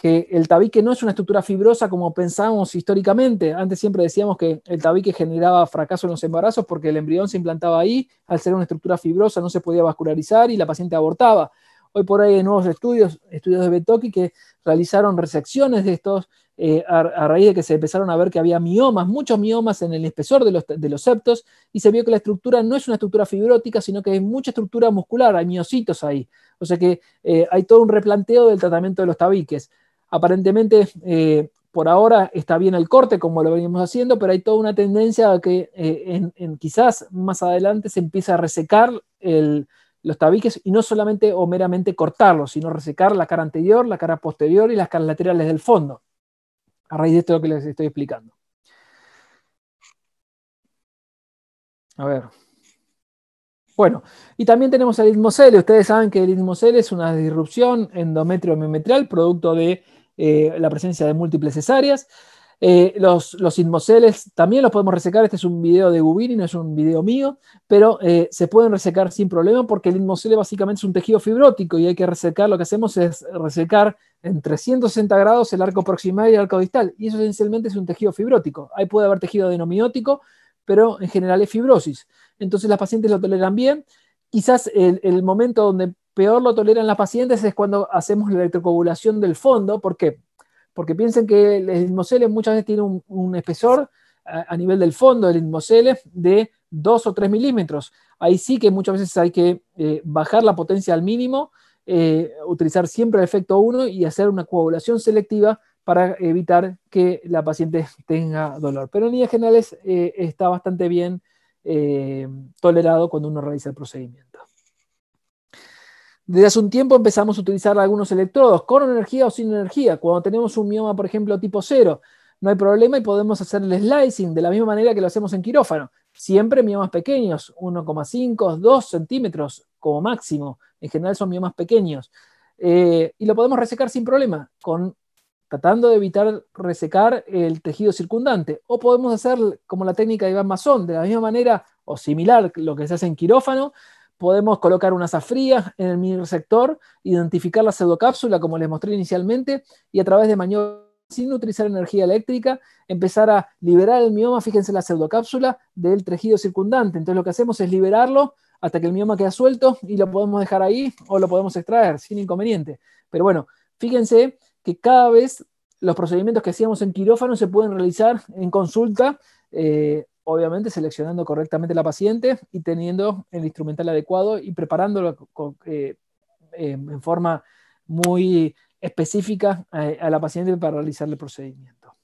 el tabique no es una estructura fibrosa como pensamos históricamente. Antes siempre decíamos que el tabique generaba fracaso en los embarazos porque el embrión se implantaba ahí, al ser una estructura fibrosa no se podía vascularizar y la paciente abortaba. Hoy por ahí hay nuevos estudios, estudios de Betoki, que realizaron resecciones de estos eh, a, raíz de que se empezaron a ver que había miomas, muchos miomas en el espesor de los, septos, y se vio que la estructura no es una estructura fibrótica, sino que hay mucha estructura muscular, hay miocitos ahí. O sea que eh, hay todo un replanteo del tratamiento de los tabiques. Aparentemente, eh, por ahora está bien el corte como lo venimos haciendo, pero hay toda una tendencia a que quizás más adelante se empiece a resecar los tabiques y no solamente o meramente cortarlos, sino resecar la cara anterior, la cara posterior y las caras laterales del fondo a raíz de esto que les estoy explicando. A ver. Bueno, y también tenemos el L. Ustedes saben que el L es una disrupción endometrio mimetrial producto de eh, la presencia de múltiples cesáreas. Eh, los, los también los podemos resecar. Este es un video de Gubini, no es un video mío, pero eh, se pueden resecar sin problema porque el inmocele básicamente es un tejido fibrótico y hay que resecar. Lo que hacemos es resecar en 360 grados el arco proximal y el arco distal. Y eso esencialmente es un tejido fibrótico. Ahí puede haber tejido adenomiótico, pero en general es fibrosis. Entonces las pacientes lo toleran bien. Quizás el, momento donde peor lo toleran las pacientes es cuando hacemos la electrocoagulación del fondo. ¿Por qué? porque piensen que el inmosele muchas veces tiene un, espesor a, nivel del fondo del inmosele de 2 o 3 milímetros. Ahí sí que muchas veces hay que eh, bajar la potencia al mínimo, eh, utilizar siempre el efecto 1 y hacer una coagulación selectiva para evitar que la paciente tenga dolor. Pero en líneas generales eh, está bastante bien tolerado cuando uno realiza el procedimiento. Desde hace un tiempo empezamos a utilizar algunos electrodos, con energía o sin energía. Cuando tenemos un mioma, por ejemplo, tipo 0, no hay problema y podemos hacer el slicing de la misma manera que lo hacemos en quirófano. Siempre miomas pequeños, 1,5, 2 centímetros como máximo. En general son miomas pequeños. Eh, y lo podemos resecar sin problema, tratando de evitar resecar el tejido circundante. O podemos hacer como la técnica de Iván de la misma manera o similar lo que se hace en quirófano, podemos colocar una safría en el mini-receptor, identificar la pseudocápsula, como les mostré inicialmente, y a través de maniobras sin utilizar energía eléctrica, empezar a liberar el mioma, fíjense la pseudocápsula, del tejido circundante. Entonces lo que hacemos es liberarlo hasta que el mioma queda suelto y lo podemos dejar ahí o lo podemos extraer sin inconveniente. Pero bueno, fíjense que cada vez los procedimientos que hacíamos en quirófano se pueden realizar en consulta eh, obviamente seleccionando correctamente la paciente y teniendo el instrumental adecuado y preparándolo eh, em, en forma muy específica eh, a, la paciente para realizar el procedimiento.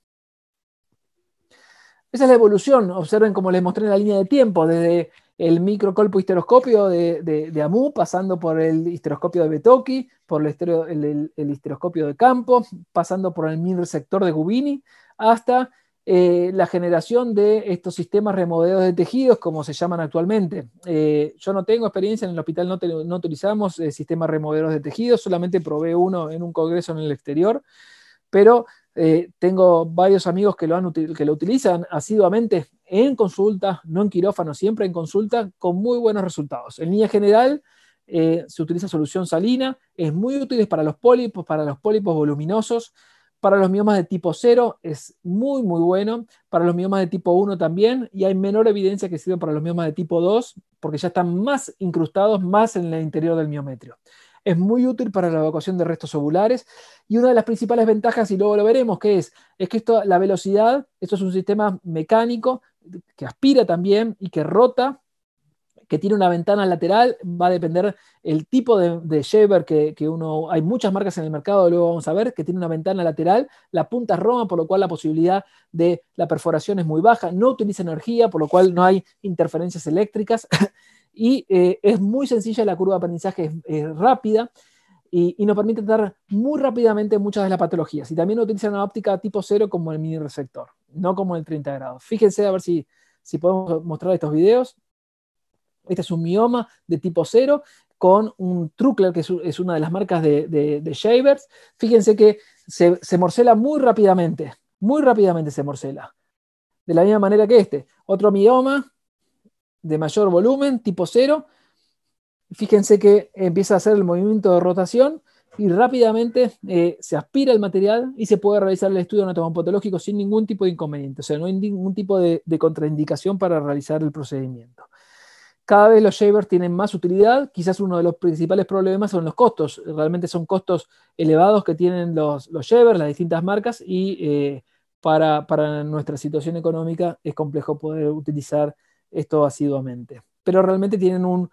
Esa es la evolución. Observen como les mostré en la línea de tiempo, desde el microcolpo histeroscopio de, de, AMU, pasando por el histeroscopio de Betoki, por el, histeroscopio de campo, pasando por el mini receptor de Gubini, hasta eh, la generación de estos sistemas remodelados de tejidos, como se llaman actualmente. Eh, yo no tengo experiencia, en el hospital no, utilizamos eh, sistemas remodelados de tejidos, solamente probé uno en un congreso en el exterior, pero tengo varios amigos que lo, que lo utilizan asiduamente en consulta, no en quirófano, siempre en consulta, con muy buenos resultados. En línea general, se utiliza solución salina, es muy útil para los pólipos, para los pólipos voluminosos, para los miomas de tipo 0 es muy, muy bueno. Para los miomas de tipo 1 también. Y hay menor evidencia que sido para los miomas de tipo 2 porque ya están más incrustados, más en el interior del miometrio. Es muy útil para la evacuación de restos ovulares. Y una de las principales ventajas, y luego lo veremos, que es, es que esto, la velocidad, esto es un sistema mecánico que aspira también y que rota que tiene una ventana lateral, va a depender el tipo de, shaver que, uno, hay muchas marcas en el mercado, luego vamos a ver, que tiene una ventana lateral, la punta es roma, por lo cual la posibilidad de la perforación es muy baja, no utiliza energía, por lo cual no hay interferencias eléctricas, (laughs) y eh, es muy sencilla, la curva de aprendizaje es, rápida, y, nos permite tratar muy rápidamente muchas de las patologías, y también utiliza una óptica tipo cero como el mini receptor, no como el 30 grados. Fíjense a ver si, si podemos mostrar estos videos este es un mioma de tipo 0 con un Truckler, que es, una de las marcas de, shavers. Fíjense que se, morcela muy rápidamente, muy rápidamente se morcela. De la misma manera que este. Otro mioma de mayor volumen, tipo 0. Fíjense que empieza a hacer el movimiento de rotación y rápidamente eh, se aspira el material y se puede realizar el estudio anatomopatológico sin ningún tipo de inconveniente. O sea, no hay ningún tipo de contraindicación para realizar el procedimiento. Cada vez los shavers tienen más utilidad, quizás uno de los principales problemas son los costos, realmente son costos elevados que tienen los, shavers, las distintas marcas, y eh, para, nuestra situación económica es complejo poder utilizar esto asiduamente. Pero realmente tienen un,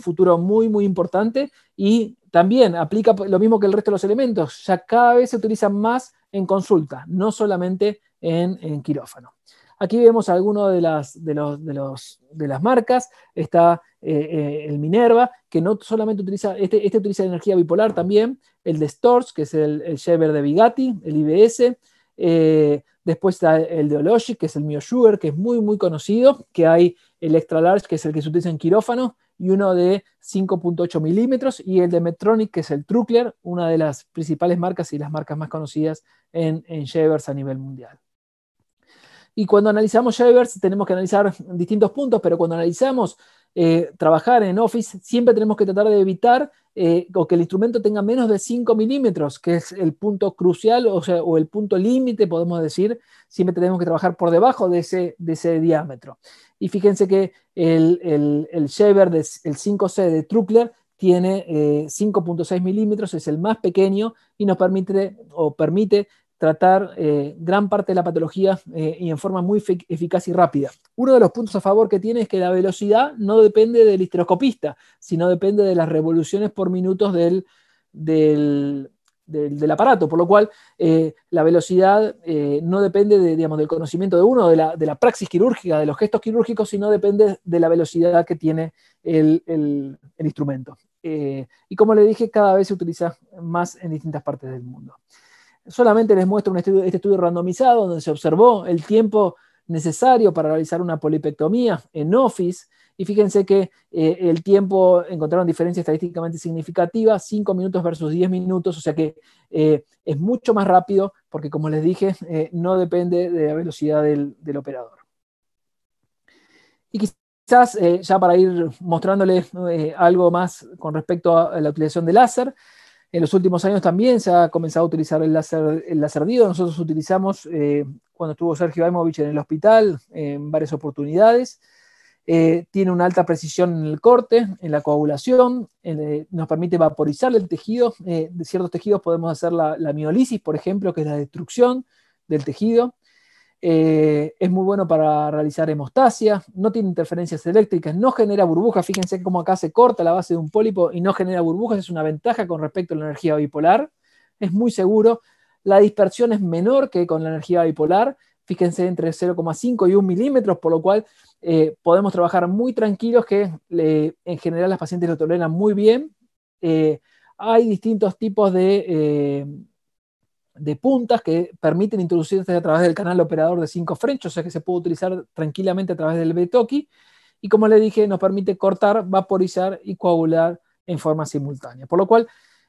futuro muy, muy importante y también aplica lo mismo que el resto de los elementos, ya cada vez se utilizan más en consulta, no solamente en quirófano. Aquí vemos algunos de las, de, las marcas. Está eh, eh, el Minerva, que no solamente utiliza, este, este, utiliza energía bipolar también, el de Storz, que es el, el Shever de Bigatti, el IBS. Eh, después está el de Ologic, que es el Mio Sugar, que es muy, muy conocido, que hay el Extra Large, que es el que se utiliza en quirófano, y uno de 5.8 milímetros, y el de Metronic, que es el Truckler, una de las principales marcas y las marcas más conocidas en, en a nivel mundial. Y cuando analizamos shavers, tenemos que analizar distintos puntos, pero cuando analizamos eh, trabajar en Office, siempre tenemos que tratar de evitar eh, que el instrumento tenga menos de 5 milímetros, que es el punto crucial o, el punto límite, podemos decir, siempre tenemos que trabajar por debajo de ese, diámetro. Y fíjense que el, el, el shaver, el 5C de Truckler, tiene 5.6 eh, milímetros, es el más pequeño y nos permite, o permite tratar eh, gran parte de la patología eh, y en forma muy eficaz y rápida. Uno de los puntos a favor que tiene es que la velocidad no depende del histeroscopista, sino depende de las revoluciones por minutos del, del, aparato, por lo cual eh, la velocidad no depende del conocimiento de uno, de la, praxis quirúrgica, de los gestos quirúrgicos, sino depende de la velocidad que tiene el instrumento. y como le dije, cada vez se utiliza más en distintas partes del mundo. Solamente les muestro estudio, este estudio randomizado donde se observó el tiempo necesario para realizar una polipectomía en office. Y fíjense que eh, el tiempo encontraron diferencia estadísticamente significativa, 5 minutos versus 10 minutos, o sea que eh, es mucho más rápido porque, como les dije, eh, no depende de la velocidad del, del operador. Y quizás ya para ir mostrándoles algo más con respecto a la utilización del láser, en los últimos años también se ha comenzado a utilizar el láser, el Nosotros utilizamos eh, cuando estuvo Sergio Aimovich en el hospital en varias oportunidades. Eh, tiene una alta precisión en el corte, en la coagulación, eh, nos permite vaporizar el tejido. de ciertos tejidos podemos hacer la, la miolisis, por ejemplo, que es la destrucción del tejido. Eh, es muy bueno para realizar hemostasia, no tiene interferencias eléctricas, no genera burbujas. Fíjense cómo acá se corta la base de un pólipo y no genera burbujas, es una ventaja con respecto a la energía bipolar. Es muy seguro. La dispersión es menor que con la energía bipolar, fíjense entre 0,5 y 1 milímetro, por lo cual eh, podemos trabajar muy tranquilos, que en general las pacientes lo toleran muy bien. Eh, hay distintos tipos de de puntas que permiten introducirse a través del canal operador de 5 French, o sea que se puede utilizar tranquilamente a través del Betoki. Y como le dije, nos permite cortar, vaporizar y coagular en forma simultánea. Por lo cual,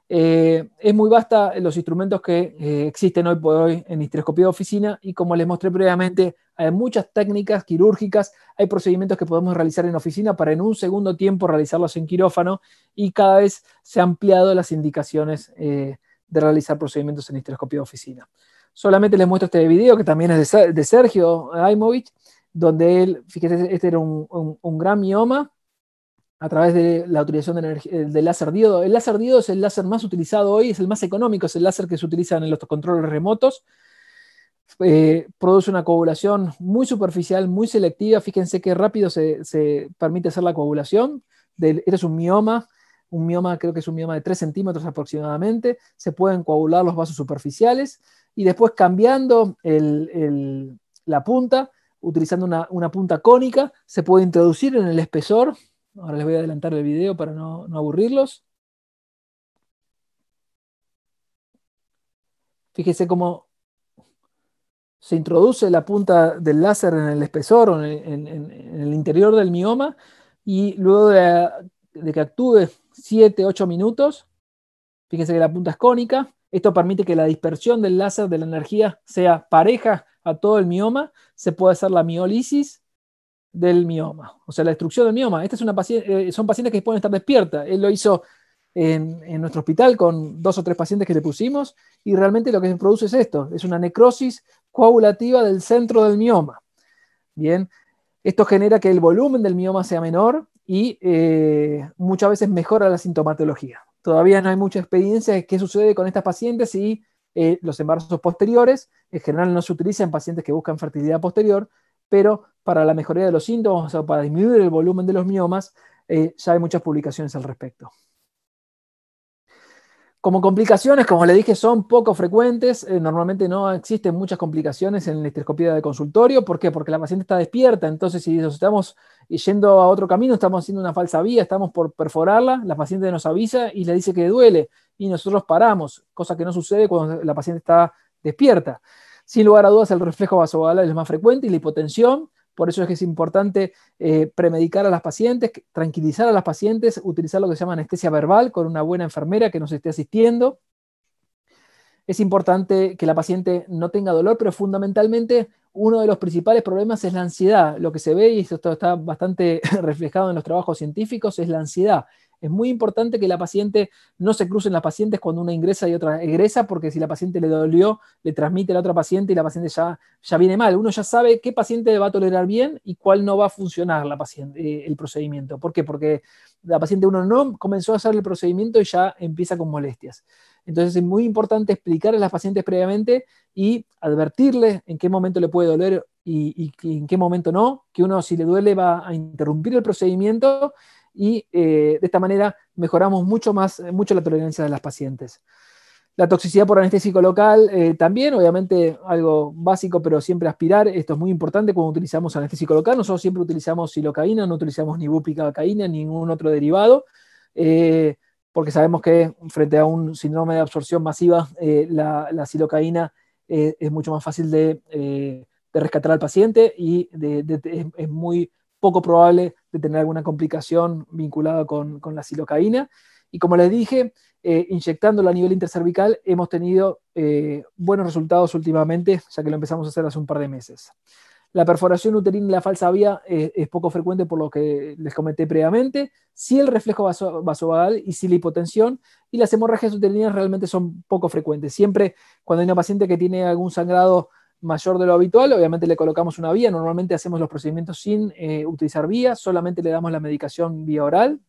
eh, es muy vasta los instrumentos que eh, existen hoy por hoy en histeroscopía de oficina y como les mostré previamente, hay muchas técnicas quirúrgicas, hay procedimientos que podemos realizar en oficina para en un segundo tiempo realizarlos en quirófano y cada vez se han ampliado las indicaciones eh, de realizar procedimientos en histeroscopía de oficina. Solamente les muestro este video que también es de, Sergio Aymovich, donde él, fíjense, este era un, un, gran mioma a través de la utilización del láser diodo. El láser diodo es el láser más utilizado hoy, es el más económico, es el láser que se utiliza en los controles remotos. Eh, produce una coagulación muy superficial, muy selectiva. Fíjense qué rápido se, permite hacer la coagulación. Del, este es un mioma un mioma, creo que es un mioma de 3 centímetros aproximadamente, se pueden coagular los vasos superficiales y después cambiando la punta, utilizando una, punta cónica, se puede introducir en el espesor. Ahora les voy a adelantar el video para no, aburrirlos. fíjense cómo se introduce la punta del láser en el espesor o en, el interior del mioma y luego de, de que actúe 7, 8 minutos. Fíjense que la punta es cónica. Esto permite que la dispersión del láser de la energía sea pareja a todo el mioma. Se puede hacer la miólisis del mioma, o sea, la destrucción del mioma. Esta es una paciente, eh, son pacientes que pueden estar despiertas. Él lo hizo en, en, nuestro hospital con dos o tres pacientes que le pusimos y realmente lo que se produce es esto, es una necrosis coagulativa del centro del mioma. Bien, esto genera que el volumen del mioma sea menor, y eh, muchas veces mejora la sintomatología. Todavía no hay mucha experiencia de qué sucede con estas pacientes y eh, los embarazos posteriores. En general no se utiliza en pacientes que buscan fertilidad posterior, pero para la mejoría de los síntomas o para disminuir el volumen de los miomas, eh, ya hay muchas publicaciones al respecto. Como complicaciones, como le dije, son poco frecuentes. Eh, normalmente no existen muchas complicaciones en la estereoscopía de consultorio. ¿Por qué? Porque la paciente está despierta. Entonces, si estamos yendo a otro camino, estamos haciendo una falsa vía, estamos por perforarla, la paciente nos avisa y le dice que duele. Y nosotros paramos, cosa que no sucede cuando la paciente está despierta. Sin lugar a dudas, el reflejo vasovagal es más frecuente y la hipotensión. Por eso es que es importante eh, premedicar a las pacientes, tranquilizar a las pacientes, utilizar lo que se llama anestesia verbal con una buena enfermera que nos esté asistiendo. Es importante que la paciente no tenga dolor, pero fundamentalmente uno de los principales problemas es la ansiedad. Lo que se ve, y esto está bastante (laughs) reflejado en los trabajos científicos, es la ansiedad. Es muy importante que la paciente no se crucen las pacientes cuando una ingresa y otra egresa, porque si la paciente le dolió, le transmite a la otra paciente y la paciente ya, ya viene mal. Uno ya sabe qué paciente va a tolerar bien y cuál no va a funcionar la paciente, eh, el procedimiento. ¿Por qué? Porque la paciente uno no comenzó a hacer el procedimiento y ya empieza con molestias. Entonces es muy importante explicar a las pacientes previamente y advertirles en qué momento le puede doler y, en qué momento no, que uno si le duele va a interrumpir el procedimiento y eh, de esta manera mejoramos mucho más eh, mucho la tolerancia de las pacientes. La toxicidad por anestésico local eh, también, obviamente algo básico, pero siempre aspirar. Esto es muy importante cuando utilizamos anestésico local. Nosotros siempre utilizamos silocaína, no utilizamos ni bupivacaína, ningún otro derivado, porque sabemos que frente a un síndrome de absorción masiva, la, la, silocaína es mucho más fácil de, rescatar al paciente y es muy poco probable de tener alguna complicación vinculada con, la silocaína. Y como les dije, eh, inyectándolo a nivel intercervical hemos tenido eh, buenos resultados últimamente, ya que lo empezamos a hacer hace un par de meses. La perforación uterina en la falsa vía eh, es, poco frecuente por lo que les comenté previamente, sí el reflejo vasoal vasovagal y sí la hipotensión, y las hemorragias uterinas realmente son poco frecuentes. Siempre cuando hay una paciente que tiene algún sangrado mayor de lo habitual, obviamente le colocamos una vía, normalmente hacemos los procedimientos sin eh, utilizar vía, solamente le damos la medicación vía oral,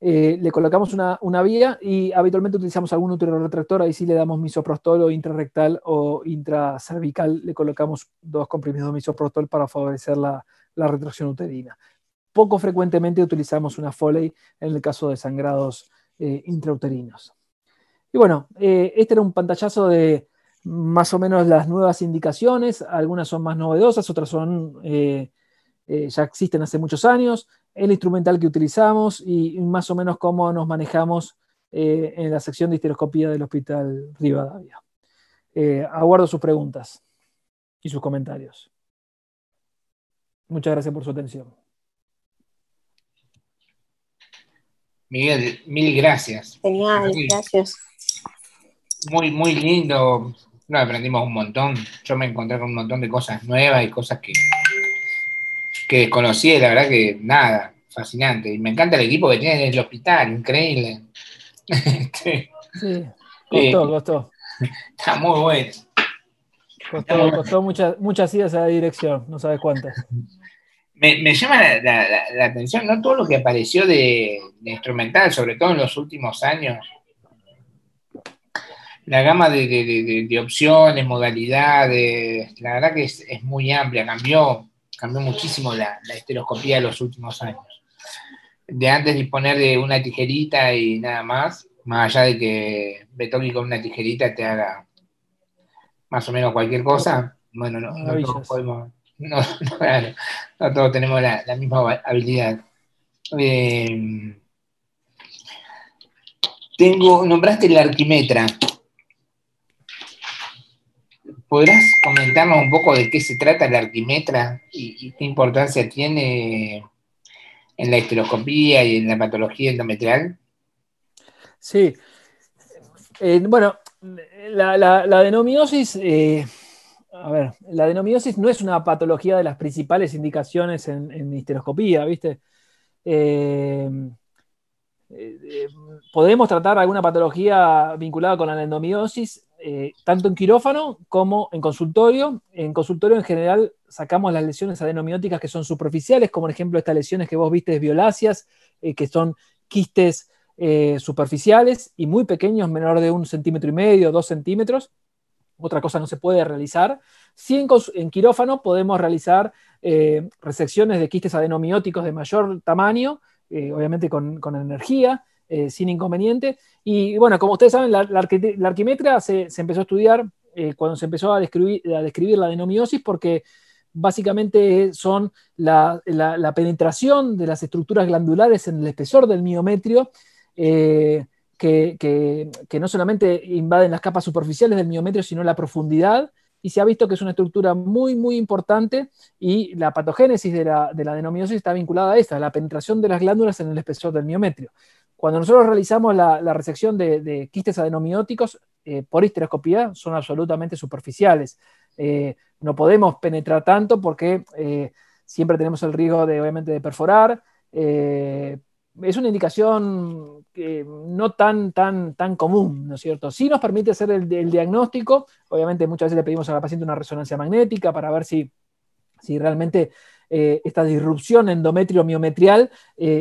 eh, le colocamos una, vía y habitualmente utilizamos algún uterorretractor. ahí sí le damos misoprostol o intrarrectal o intracervical, le colocamos dos comprimidos de misoprostol para favorecer la, la retracción uterina. Poco frecuentemente utilizamos una Foley en el caso de sangrados eh, intrauterinos. Y bueno, este era un pantallazo de más o menos las nuevas indicaciones, algunas son más novedosas, otras son, eh, eh, ya existen hace muchos años, el instrumental que utilizamos y más o menos cómo nos manejamos eh, en la sección de histeroscopía del Hospital Rivadavia. aguardo sus preguntas y sus comentarios. Muchas gracias por su atención. Miguel, mil gracias. Genial, gracias. Muy, muy lindo no, aprendimos un montón. Yo me encontré con un montón de cosas nuevas y cosas que, que desconocí. La verdad que nada, fascinante. Y me encanta el equipo que tiene en el hospital, increíble. (laughs) Este, sí, eh, costó, costó. Está muy bueno. Costó, costó muchas, muchas a la dirección, no sabes cuántas. Me, llama la, atención, ¿no? Todo lo que apareció de, instrumental, sobre todo en los últimos años, la gama de, opciones, modalidades, la verdad que es, muy amplia, cambió, cambió muchísimo la, la estereoscopía de los últimos años. De antes disponer de una tijerita y nada más, más allá de que Betoki con una tijerita te haga más o menos cualquier cosa, bueno, no, todos podemos, (laughs) no, tenemos la, misma habilidad. Eh, tengo, nombraste la arquimetra. ¿Podrás comentarnos un poco de qué se trata la arquimetra y, qué importancia tiene en la histeroscopía y en la patología endometrial? Sí. Eh, bueno, la, la, la adenomiosis, eh, a ver, la adenomiosis no es una patología de las principales indicaciones en, en ¿viste? Eh, podemos tratar alguna patología vinculada con la adenomiosis eh, tanto en quirófano como en consultorio. En consultorio en general sacamos las lesiones adenomióticas que son superficiales, como por ejemplo estas lesiones que vos viste violáceas, eh, que son quistes eh, superficiales y muy pequeños, menor de un centímetro y medio, dos centímetros. Otra cosa no se puede realizar. Si en, quirófano podemos realizar resecciones de quistes adenomióticos de mayor tamaño, obviamente con energía, eh, sin inconveniente. Y bueno, como ustedes saben, la, la, se, empezó a estudiar eh, cuando se empezó a describir, la denomiosis porque básicamente son la, penetración de las estructuras glandulares en el espesor del miometrio, eh, que, no solamente invaden las capas superficiales del miometrio, sino la profundidad, y se ha visto que es una estructura muy, muy importante, y la patogénesis de la, de la denomiosis está vinculada a esta, la penetración de las glándulas en el espesor del miometrio. Cuando nosotros realizamos la, resección de, quistes adenomióticos eh, por histeroscopía, son absolutamente superficiales. Eh, no podemos penetrar tanto porque eh, siempre tenemos el riesgo de, obviamente, de perforar. es una indicación no tan, tan, tan común, ¿no es cierto? Sí nos permite hacer el, diagnóstico. Obviamente, muchas veces le pedimos a la paciente una resonancia magnética para ver si, realmente esta disrupción endometrio-miometrial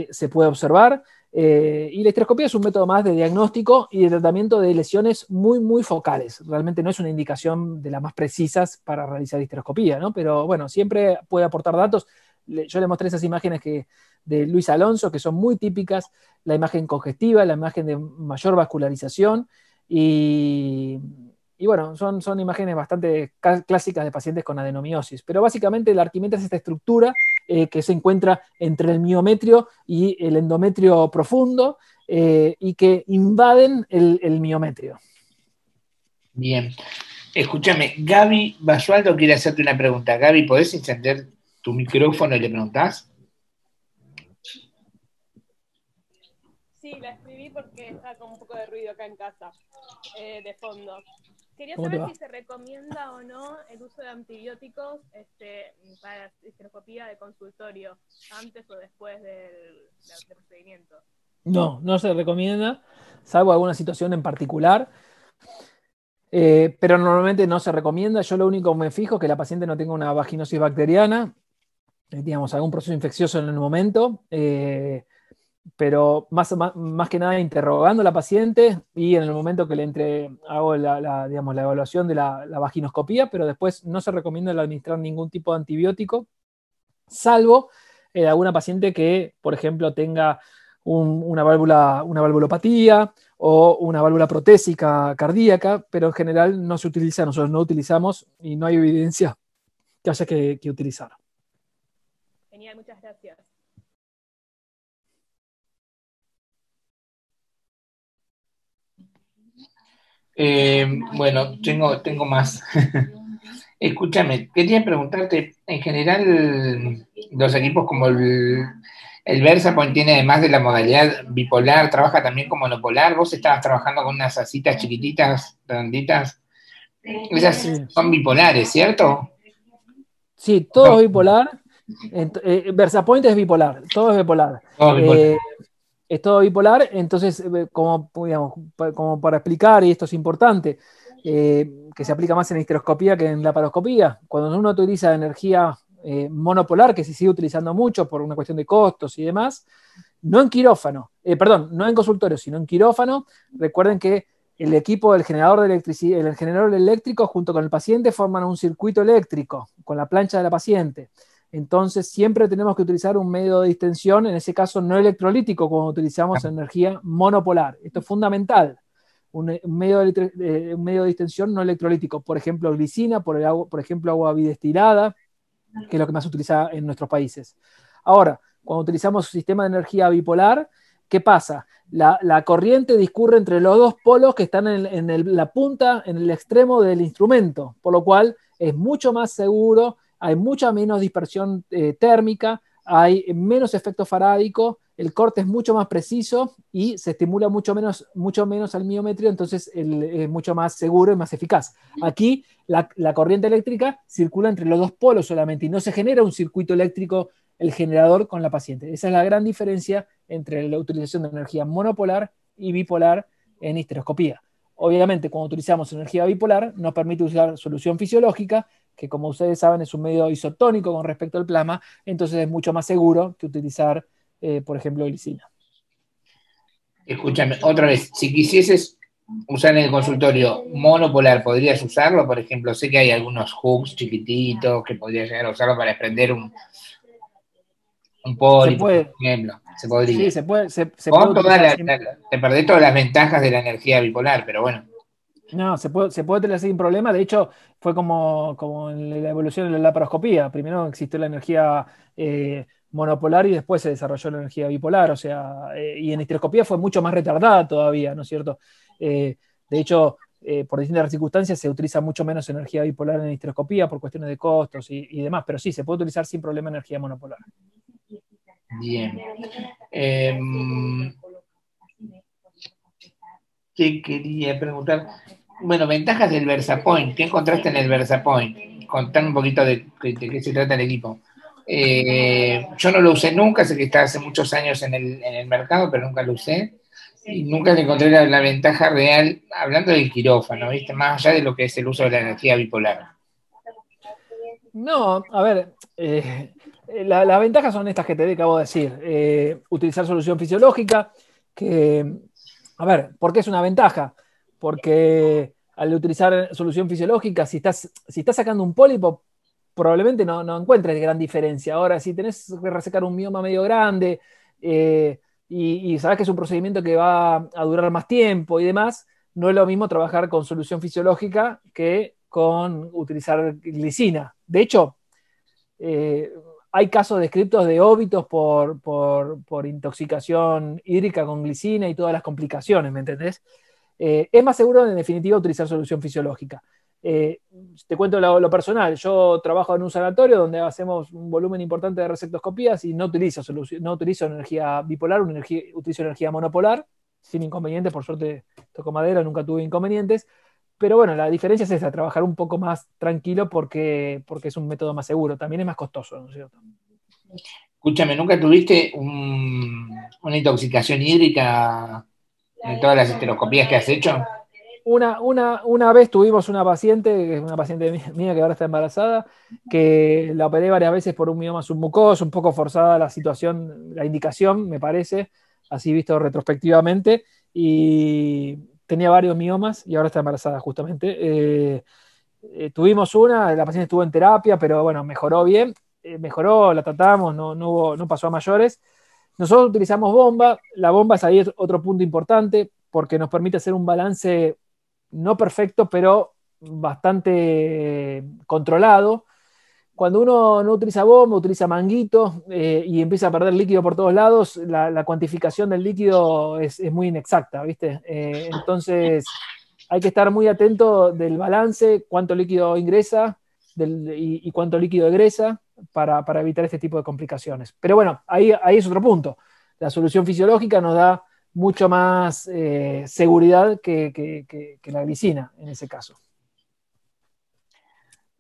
se puede observar. Eh, y la histeroscopía es un método más de diagnóstico y de tratamiento de lesiones muy, muy focales. Realmente no es una indicación de las más precisas para realizar histeroscopía, ¿no? Pero bueno, siempre puede aportar datos. yo le mostré esas imágenes de Luis Alonso, que son muy típicas, la imagen congestiva, la imagen de mayor vascularización y, bueno, son, son imágenes bastante clásicas de pacientes con adenomiosis. Pero básicamente el arquimeta es esta estructura eh, que se encuentra entre el miometrio y el endometrio profundo eh, y que invaden el, miometrio. Bien. Escúchame, Gaby Basualdo quiere hacerte una pregunta. Gaby, ¿podés encender tu micrófono y le preguntás? Sí, la escribí porque está con un poco de ruido acá en casa, eh, de fondo. Quería saber si se recomienda o no el uso de antibióticos este, para la de consultorio, antes o después del, procedimiento. No, no se recomienda, salvo alguna situación en particular. Eh, pero normalmente no se recomienda. Yo lo único que me fijo es que la paciente no tenga una vaginosis bacteriana, eh, digamos, algún proceso infeccioso en el momento. Eh, pero más, que nada interrogando a la paciente y en el momento que le entre, hago la, evaluación de la, la, vaginoscopía, pero después no se recomienda el administrar ningún tipo de antibiótico, salvo en eh, alguna paciente que, por ejemplo, tenga una, válvula, una valvulopatía o una válvula protésica cardíaca, pero en general no se utiliza, nosotros no utilizamos y no hay evidencia que haya que, que utilizar. Genial, muchas gracias. Eh, bueno, tengo, tengo más. (laughs) Escúchame, quería preguntarte, en general, los equipos como el, Versapoint tiene además de la modalidad bipolar, trabaja también con monopolar. Vos estabas trabajando con unas asitas chiquititas, redonditas. Esas son bipolares, ¿cierto? Sí, todo es bipolar. Eh, Versapoint es bipolar, todo es bipolar. Todo bipolar. Eh, es todo bipolar, entonces, eh, como, para explicar, y esto es importante, eh, que se aplica más en la histeroscopía que en la paroscopía, cuando uno utiliza energía eh, monopolar, que se sigue utilizando mucho por una cuestión de costos y demás, no en quirófano, perdón, no en consultorio, sino en quirófano, recuerden que el equipo del generador de electricidad, el generador eléctrico junto con el paciente forman un circuito eléctrico con la plancha de la paciente. Entonces siempre tenemos que utilizar un medio de distensión, en ese caso no electrolítico, cuando utilizamos energía monopolar. Esto es fundamental. Un eh, medio, de, eh, un medio de distensión no electrolítico, por ejemplo, glicina, por, el por ejemplo, agua bidestilada, que es lo que más se utiliza en nuestros países. Ahora, cuando utilizamos un sistema de energía bipolar, ¿qué pasa? La, corriente discurre entre los dos polos que están en, la punta, en el extremo del instrumento, por lo cual es mucho más seguro hay mucha menos dispersión eh, térmica, hay menos efecto farádico, el corte es mucho más preciso y se estimula mucho menos, mucho menos al miometrio, entonces es mucho más seguro y más eficaz. Aquí la, corriente eléctrica circula entre los dos polos solamente y no se genera un circuito eléctrico el generador con la paciente. Esa es la gran diferencia entre la utilización de energía monopolar y bipolar en histeroscopía. Obviamente, cuando utilizamos energía bipolar, nos permite usar solución fisiológica que como ustedes saben es un medio isotónico con respecto al plasma, entonces es mucho más seguro que utilizar, eh, por ejemplo, glicina. Escúchame, otra vez, si quisieses usar en el consultorio monopolar, ¿podrías usarlo? Por ejemplo, sé que hay algunos hooks chiquititos que podrías llegar a usarlo para prender un, un poli, por ejemplo. Se podría. Sí, se puede. Se, se puede te perdés todas las ventajas de la energía bipolar, pero bueno. No, se puede, se tener sin problema. De hecho, fue como, en la evolución de la laparoscopía. Primero existió la energía eh, monopolar y después se desarrolló la energía bipolar. O sea, eh, y en histeroscopía fue mucho más retardada todavía, ¿no es cierto? Eh, de hecho, por distintas circunstancias se utiliza mucho menos energía bipolar en histeroscopía por cuestiones de costos y, y demás. Pero sí, se puede utilizar sin problema energía monopolar. Bien. Em, que quería preguntar, bueno, ventajas del VersaPoint, ¿qué encontraste en el VersaPoint? Contar un poquito de, qué se trata el equipo. Eh, yo no lo usé nunca, sé que está hace muchos años en el, mercado, pero nunca lo usé. Y nunca le encontré la, ventaja real, hablando del quirófano, ¿viste? más allá de lo que es el uso de la energía bipolar. No, a ver, eh, las ventajas son estas que te acabo de decir. Eh, utilizar solución fisiológica, que a ver, ¿por qué es una ventaja? Porque al utilizar solución fisiológica, si estás, si estás sacando un pólipo, probablemente no, encuentres gran diferencia. Ahora, si tenés que resecar un mioma medio grande eh, y, y sabes que es un procedimiento que va a durar más tiempo y demás, no es lo mismo trabajar con solución fisiológica que con utilizar glicina. De hecho, eh, hay casos descritos de óbitos por, por, intoxicación hídrica con glicina y todas las complicaciones, ¿me entendés? Eh, es más seguro, en definitiva, utilizar solución fisiológica. Eh, te cuento lo, personal, yo trabajo en un sanatorio donde hacemos un volumen importante de receptoscopías y no utilizo, no utilizo energía bipolar, utilizo energía monopolar, sin inconvenientes, por suerte toco madera, nunca tuve inconvenientes, pero bueno, la diferencia es esa, trabajar un poco más tranquilo porque, porque es un método más seguro, también es más costoso, ¿no es cierto? Escúchame, ¿nunca tuviste una intoxicación hídrica en todas las esteroscopías que has hecho? Una, una, vez tuvimos una paciente, que es una paciente mía que ahora está embarazada, que la operé varias veces por un mioma submucoso, un poco forzada la situación, la indicación, me parece, así visto retrospectivamente, y tenía varios miomas y ahora está embarazada justamente. Eh, eh, tuvimos una, la paciente estuvo en terapia, pero bueno, mejoró bien, eh, mejoró, la tratamos, no, no, pasó a mayores. Nosotros utilizamos bomba, la bomba es ahí otro punto importante porque nos permite hacer un balance no perfecto, pero bastante controlado cuando uno no utiliza bomba, utiliza manguito eh, y empieza a perder líquido por todos lados, la, cuantificación del líquido es, muy inexacta, ¿viste? Eh, entonces hay que estar muy atento del balance, cuánto líquido ingresa y, cuánto líquido egresa para, evitar este tipo de complicaciones. Pero bueno, ahí, es otro punto. La solución fisiológica nos da mucho más eh, seguridad que la glicina en ese caso.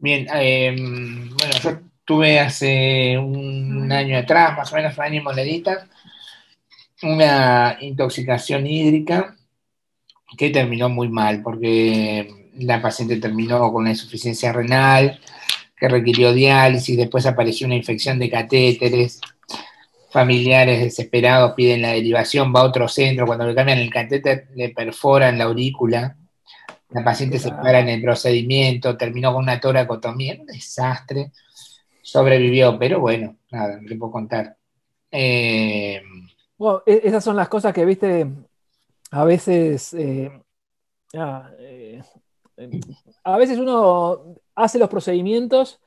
Bien, em, bueno, yo tuve hace un año atrás, más o menos un año y monedita, una intoxicación hídrica que terminó muy mal, porque la paciente terminó con una insuficiencia renal, que requirió diálisis, después apareció una infección de catéteres, familiares desesperados piden la derivación, va a otro centro, cuando le cambian el catéter le perforan la aurícula, la paciente se para en el procedimiento, terminó con una toracotomía, un desastre. Sobrevivió, pero bueno, nada, no te puedo contar. Eh, bueno, e-, esas son las cosas que, viste, a veces. Eh, ah, eh, em, a veces uno hace los procedimientos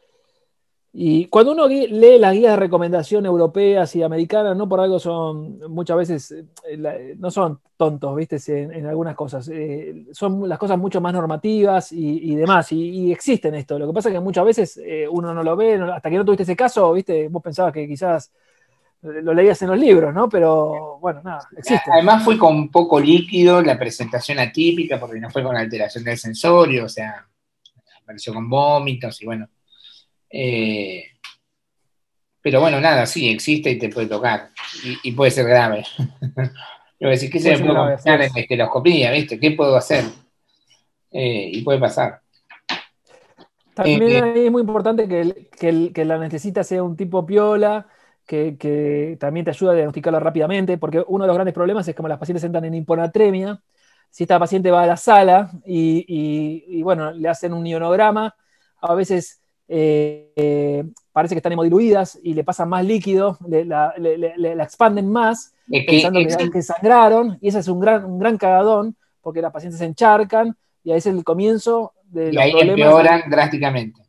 y cuando uno lee las guías de recomendación europeas y americanas, no por algo son muchas veces, eh, no son tontos, viste, en, algunas cosas. Eh, son las cosas mucho más normativas y, demás, y, existen esto. Lo que pasa es que muchas veces eh, uno no lo ve, hasta que no tuviste ese caso, viste, vos pensabas que quizás lo leías en los libros, ¿no? Pero bueno, nada, existe. Además fue con poco líquido, la presentación atípica, porque no fue con alteración del sensorio, o sea, apareció con vómitos y bueno eh, pero bueno, nada, sí, existe y te puede tocar. Y, puede ser grave. Yo (laughs) decir, que se puede hacer en esteloscopía? ¿viste? ¿Qué puedo hacer? Eh, y puede pasar. También eh, es muy importante que, la necesita sea un tipo piola, que, también te ayuda a diagnosticarlo rápidamente, porque uno de los grandes problemas es como las pacientes entran en hiponatremia, si esta paciente va a la sala y, y bueno, le hacen un ionograma, a veces eh, parece que están hemodiluidas y le pasan más líquido, la, expanden más, pensando que, sangraron, y ese es un gran, un gran cagadón, porque las pacientes se encharcan, y ahí es el comienzo de y ahí empeoran drásticamente.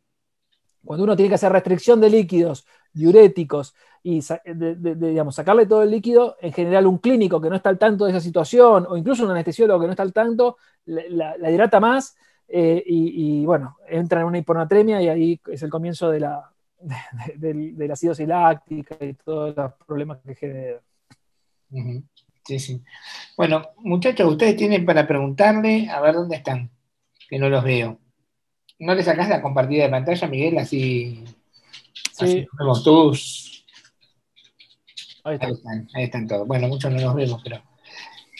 Cuando uno tiene que hacer restricción de líquidos, diuréticos, y digamos, sacarle todo el líquido, en general un clínico que no está al tanto de esa situación, o incluso un anestesiólogo que no está al tanto, la hidrata más, eh, y, bueno, entra en una hiponatremia y ahí es el comienzo de la, (laughs) de, de, y todos los problemas que genera. Sí, sí. Bueno, muchachos, ustedes tienen para preguntarle, a ver dónde están, que no los veo. ¿No le sacás la compartida de pantalla, Miguel? Así, sí. vemos todos. ahí están todos. Bueno, muchos no los vemos, pero...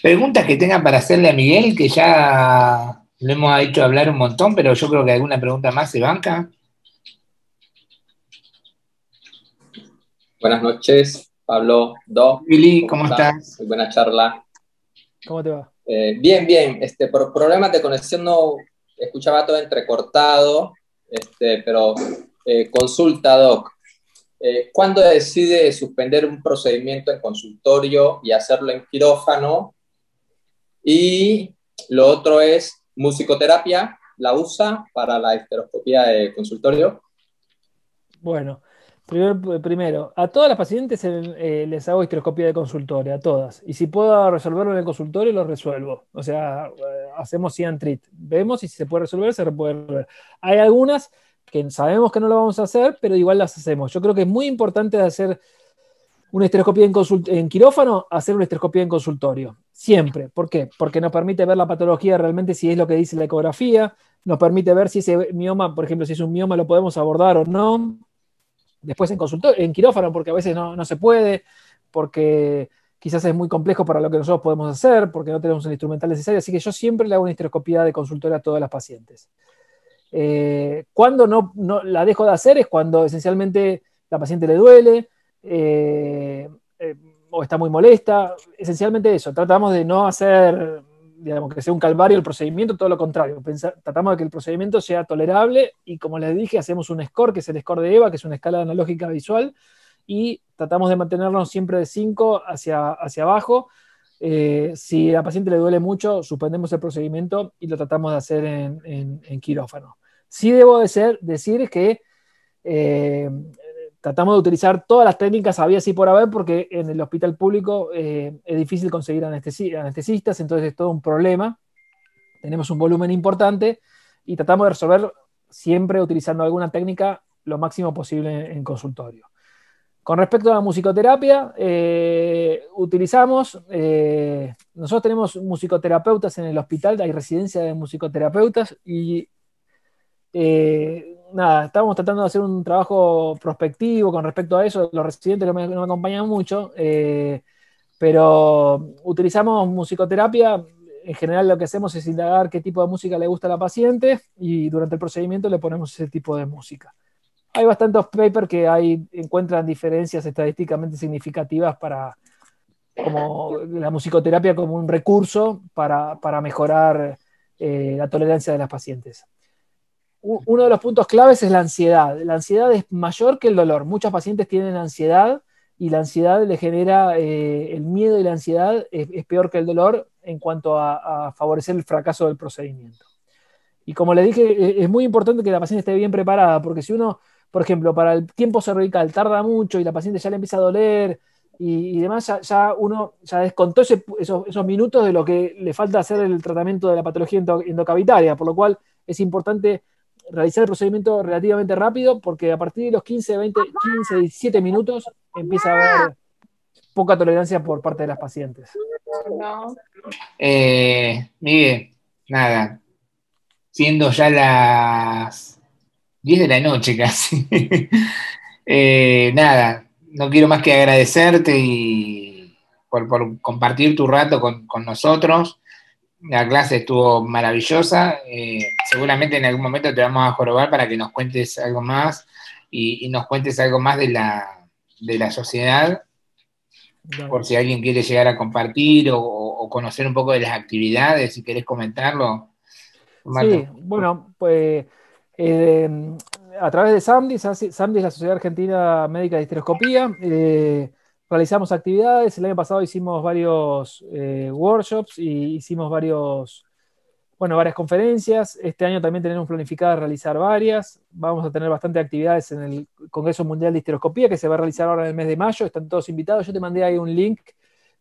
Preguntas que tengan para hacerle a Miguel, que ya lo hemos hecho hablar un montón, pero yo creo que alguna pregunta más se banca. Buenas noches, Pablo Doc. ¿cómo, estás? buena charla. ¿Cómo te va? Eh, bien, bien. Este, por problemas de conexión no escuchaba todo entrecortado, este, pero eh, consulta, Doc. Eh, ¿Cuándo decide suspender un procedimiento en consultorio y hacerlo en quirófano? Y lo otro es, musicoterapia la usa para la esteroscopía de consultorio? Bueno, primero, primero a todas las pacientes eh, les hago esteroscopía de consultorio, a todas. Y si puedo resolverlo en el consultorio, lo resuelvo. O sea, eh, hacemos treat Vemos si se puede resolver, se puede resolver. Hay algunas que sabemos que no lo vamos a hacer, pero igual las hacemos. Yo creo que es muy importante hacer una histeroscopía en, quirófano hacer una histeroscopía en consultorio. Siempre. ¿Por qué? Porque nos permite ver la patología realmente si es lo que dice la ecografía, nos permite ver si ese mioma, por ejemplo, si es un mioma, lo podemos abordar o no. Después en consultorio, en quirófano, porque a veces no, se puede, porque quizás es muy complejo para lo que nosotros podemos hacer, porque no tenemos el instrumental necesario. Así que yo siempre le hago una histeroscopía de consultorio a todas las pacientes. Eh, cuando no, no la dejo de hacer es cuando esencialmente la paciente le duele, eh, eh, o está muy molesta. Esencialmente eso, tratamos de no hacer, digamos, que sea un calvario el procedimiento, todo lo contrario. tratamos de que el procedimiento sea tolerable y como les dije, hacemos un score, que es el score de EVA, que es una escala analógica visual, y tratamos de mantenernos siempre de 5 hacia, hacia abajo. Eh, si a la paciente le duele mucho, suspendemos el procedimiento y lo tratamos de hacer en, quirófano. Sí debo de ser, decir que tratamos de utilizar todas las técnicas había así por haber, porque en el hospital público eh, es difícil conseguir anestesistas, entonces es todo un problema. Tenemos un volumen importante y tratamos de resolver siempre utilizando alguna técnica lo máximo posible en, consultorio. Con respecto a la musicoterapia, eh, utilizamos, eh, nosotros tenemos musicoterapeutas en el hospital, hay residencia de musicoterapeutas y nada, estábamos tratando de hacer un trabajo prospectivo con respecto a eso, los residentes no me, acompañan mucho, eh, pero utilizamos musicoterapia. En general lo que hacemos es indagar qué tipo de música le gusta a la paciente y durante el procedimiento le ponemos ese tipo de música. Hay bastantes papers que hay, encuentran diferencias estadísticamente significativas para la musicoterapia como un recurso para, mejorar eh, la tolerancia de las pacientes uno de los puntos claves es la ansiedad. La ansiedad es mayor que el dolor. Muchos pacientes tienen ansiedad y la ansiedad le genera, eh, el miedo y la ansiedad es, peor que el dolor en cuanto a, favorecer el fracaso del procedimiento. Y como le dije, e, es muy importante que la paciente esté bien preparada, porque si uno, por ejemplo, para el tiempo cervical tarda mucho y la paciente ya le empieza a doler y, demás, ya, uno ya descontó esos, minutos de lo que le falta hacer el tratamiento de la patología endocavitaria, por lo cual es importante realizar el procedimiento relativamente rápido porque a partir de los 15, 20, 15, 17 minutos empieza a haber poca tolerancia por parte de las pacientes. Eh, mire, nada, siendo ya las 10 de la noche casi. (laughs) Eh, nada, no quiero más que agradecerte y por, compartir tu rato con, con nosotros. La clase estuvo maravillosa. Eh, seguramente en algún momento te vamos a jorobar para que nos cuentes algo más y, nos cuentes algo más de la, sociedad, por si alguien quiere llegar a compartir o, conocer un poco de las actividades, si querés comentarlo. Sí, bueno, pues eh, a través de SAMDI, SAMDI es la Sociedad Argentina Médica de Histeroscopía. Eh, realizamos actividades. El año pasado hicimos varios eh, workshops y hicimos varios, bueno, varias conferencias. Este año también tenemos planificado realizar varias. Vamos a tener bastantes actividades en el Congreso Mundial de Histeroscopía que se va a realizar ahora en el mes de mayo. Están todos invitados. Yo te mandé ahí un link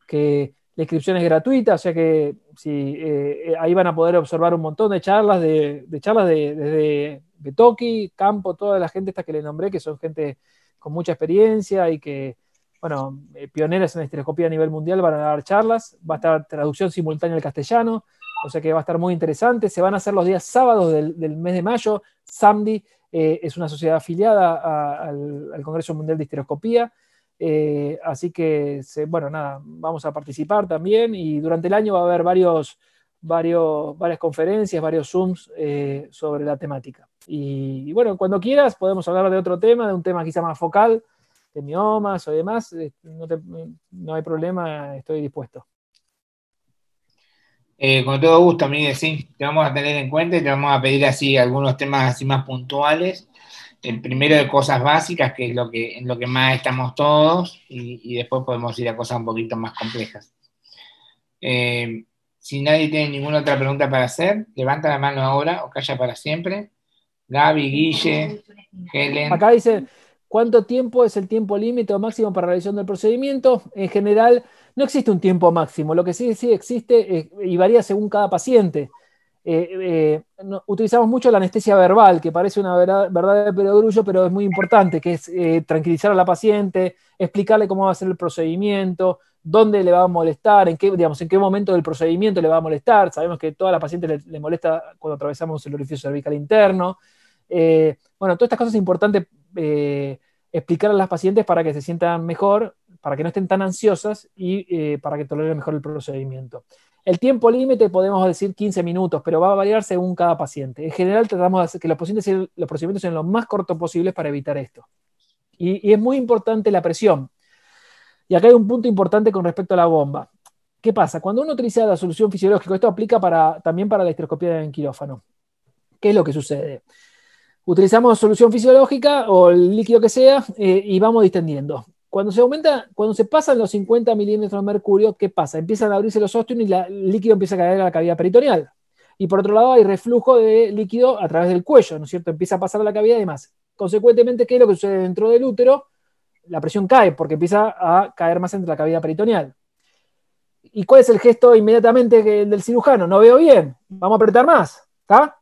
que la inscripción es gratuita, o sea que sí, eh, eh, ahí van a poder observar un montón de charlas, de, charlas de, desde de Toki, Campo, toda la gente esta que le nombré, que son gente con mucha experiencia y que bueno, eh, pioneras en estereoscopía a nivel mundial, van a dar charlas, va a estar traducción simultánea al castellano, o sea que va a estar muy interesante. Se van a hacer los días sábados del, mes de mayo. SAMDI eh, es una sociedad afiliada al, Congreso Mundial de Histeroscopía. Eh, así que, bueno, nada, vamos a participar también y durante el año va a haber varios, varias conferencias, varios Zooms sobre la temática. y bueno, cuando quieras podemos hablar de otro tema, de un tema quizá más focal de miomas o demás, eh, no, hay problema, estoy dispuesto. Eh, con todo gusto, Miguel, sí, te vamos a tener en cuenta y te vamos a pedir así algunos temas así más puntuales. El primero de cosas básicas, que es lo que, en lo que más estamos todos, y, después podemos ir a cosas un poquito más complejas. Eh, si nadie tiene ninguna otra pregunta para hacer, levanta la mano ahora o calla para siempre. Gaby, Guille, Helen. Acá dice, ¿Cuánto tiempo es el tiempo límite o máximo para realización del procedimiento? En general, no existe un tiempo máximo. Lo que sí, sí existe eh, y varía según cada paciente. Eh, eh, utilizamos mucho la anestesia verbal, que parece una verdad, de pero es muy importante, que es tranquilizar a la paciente, explicarle cómo va a ser el procedimiento, dónde le va a molestar, en qué, digamos, en qué momento del procedimiento le va a molestar. Sabemos que toda la paciente le, le molesta cuando atravesamos el orificio cervical interno. bueno, todas estas cosas es importante eh, explicar a las pacientes para que se sientan mejor, para que no estén tan ansiosas y eh, para que toleren mejor el procedimiento. El tiempo límite podemos decir 15 minutos, pero va a variar según cada paciente. En general tratamos de hacer que los, pacientes, los procedimientos sean lo más cortos posibles para evitar esto. Y, es muy importante la presión. Y acá hay un punto importante con respecto a la bomba. ¿Qué pasa? Cuando uno utiliza la solución fisiológica, esto aplica también para la histeroscopía en quirófano. ¿Qué es lo que sucede? utilizamos solución fisiológica o el líquido que sea eh, y vamos distendiendo. Cuando se aumenta, cuando se pasan los 50 milímetros de mercurio, ¿qué pasa? Empiezan a abrirse los ostium y el líquido empieza a caer a la cavidad peritoneal. Y por otro lado hay reflujo de líquido a través del cuello, ¿no es cierto? Empieza a pasar a la cavidad y demás. Consecuentemente, ¿qué es lo que sucede dentro del útero? La presión cae porque empieza a caer más entre la cavidad peritoneal. ¿Y cuál es el gesto inmediatamente del cirujano? No veo bien, vamos a apretar más, ¿está?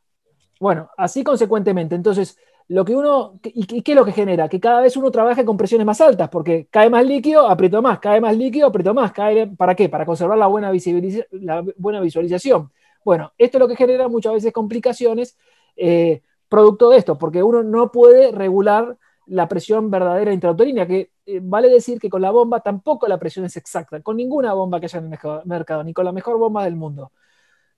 Bueno, así consecuentemente. Entonces, lo que uno. ¿Y qué es lo que genera? Que cada vez uno trabaje con presiones más altas, porque cae más líquido, aprieto más, cae más líquido, aprieto más, cae. ¿Para qué? Para conservar la buena, visualización. Bueno, esto es lo que genera muchas veces complicaciones, eh, producto de esto, porque uno no puede regular la presión verdadera intrauterina, que eh, vale decir que con la bomba tampoco la presión es exacta, con ninguna bomba que haya en el mercado, ni con la mejor bomba del mundo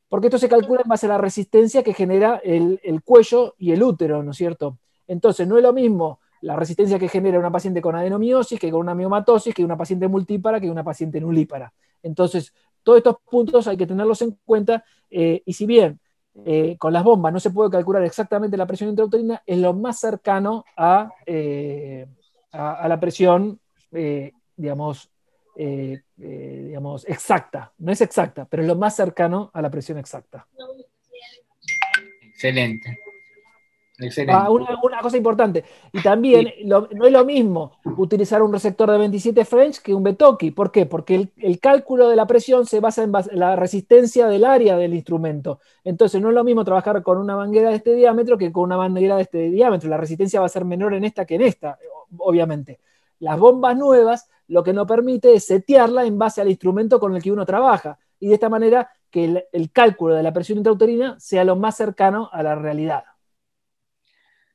porque esto se calcula en base a la resistencia que genera el, cuello y el útero, ¿no es cierto? Entonces, no es lo mismo la resistencia que genera una paciente con adenomiosis que con una miomatosis, que una paciente multípara, que una paciente nulípara. Entonces, todos estos puntos hay que tenerlos en cuenta eh, y si bien eh, con las bombas no se puede calcular exactamente la presión intrauterina, es lo más cercano a, eh, a la presión, digamos, eh, eh, digamos, exacta. No es exacta, pero es lo más cercano a la presión exacta. Excelente. Ah, una, cosa importante. Y también no es lo mismo utilizar un receptor de 27 French que un Betoki. ¿Por qué? Porque el, cálculo de la presión se basa en la resistencia del área del instrumento. Entonces no es lo mismo trabajar con una manguera de este diámetro que con una manguera de este diámetro. La resistencia va a ser menor en esta que en esta, obviamente las bombas nuevas lo que nos permite es setearla en base al instrumento con el que uno trabaja. Y de esta manera que el, cálculo de la presión intrauterina sea lo más cercano a la realidad.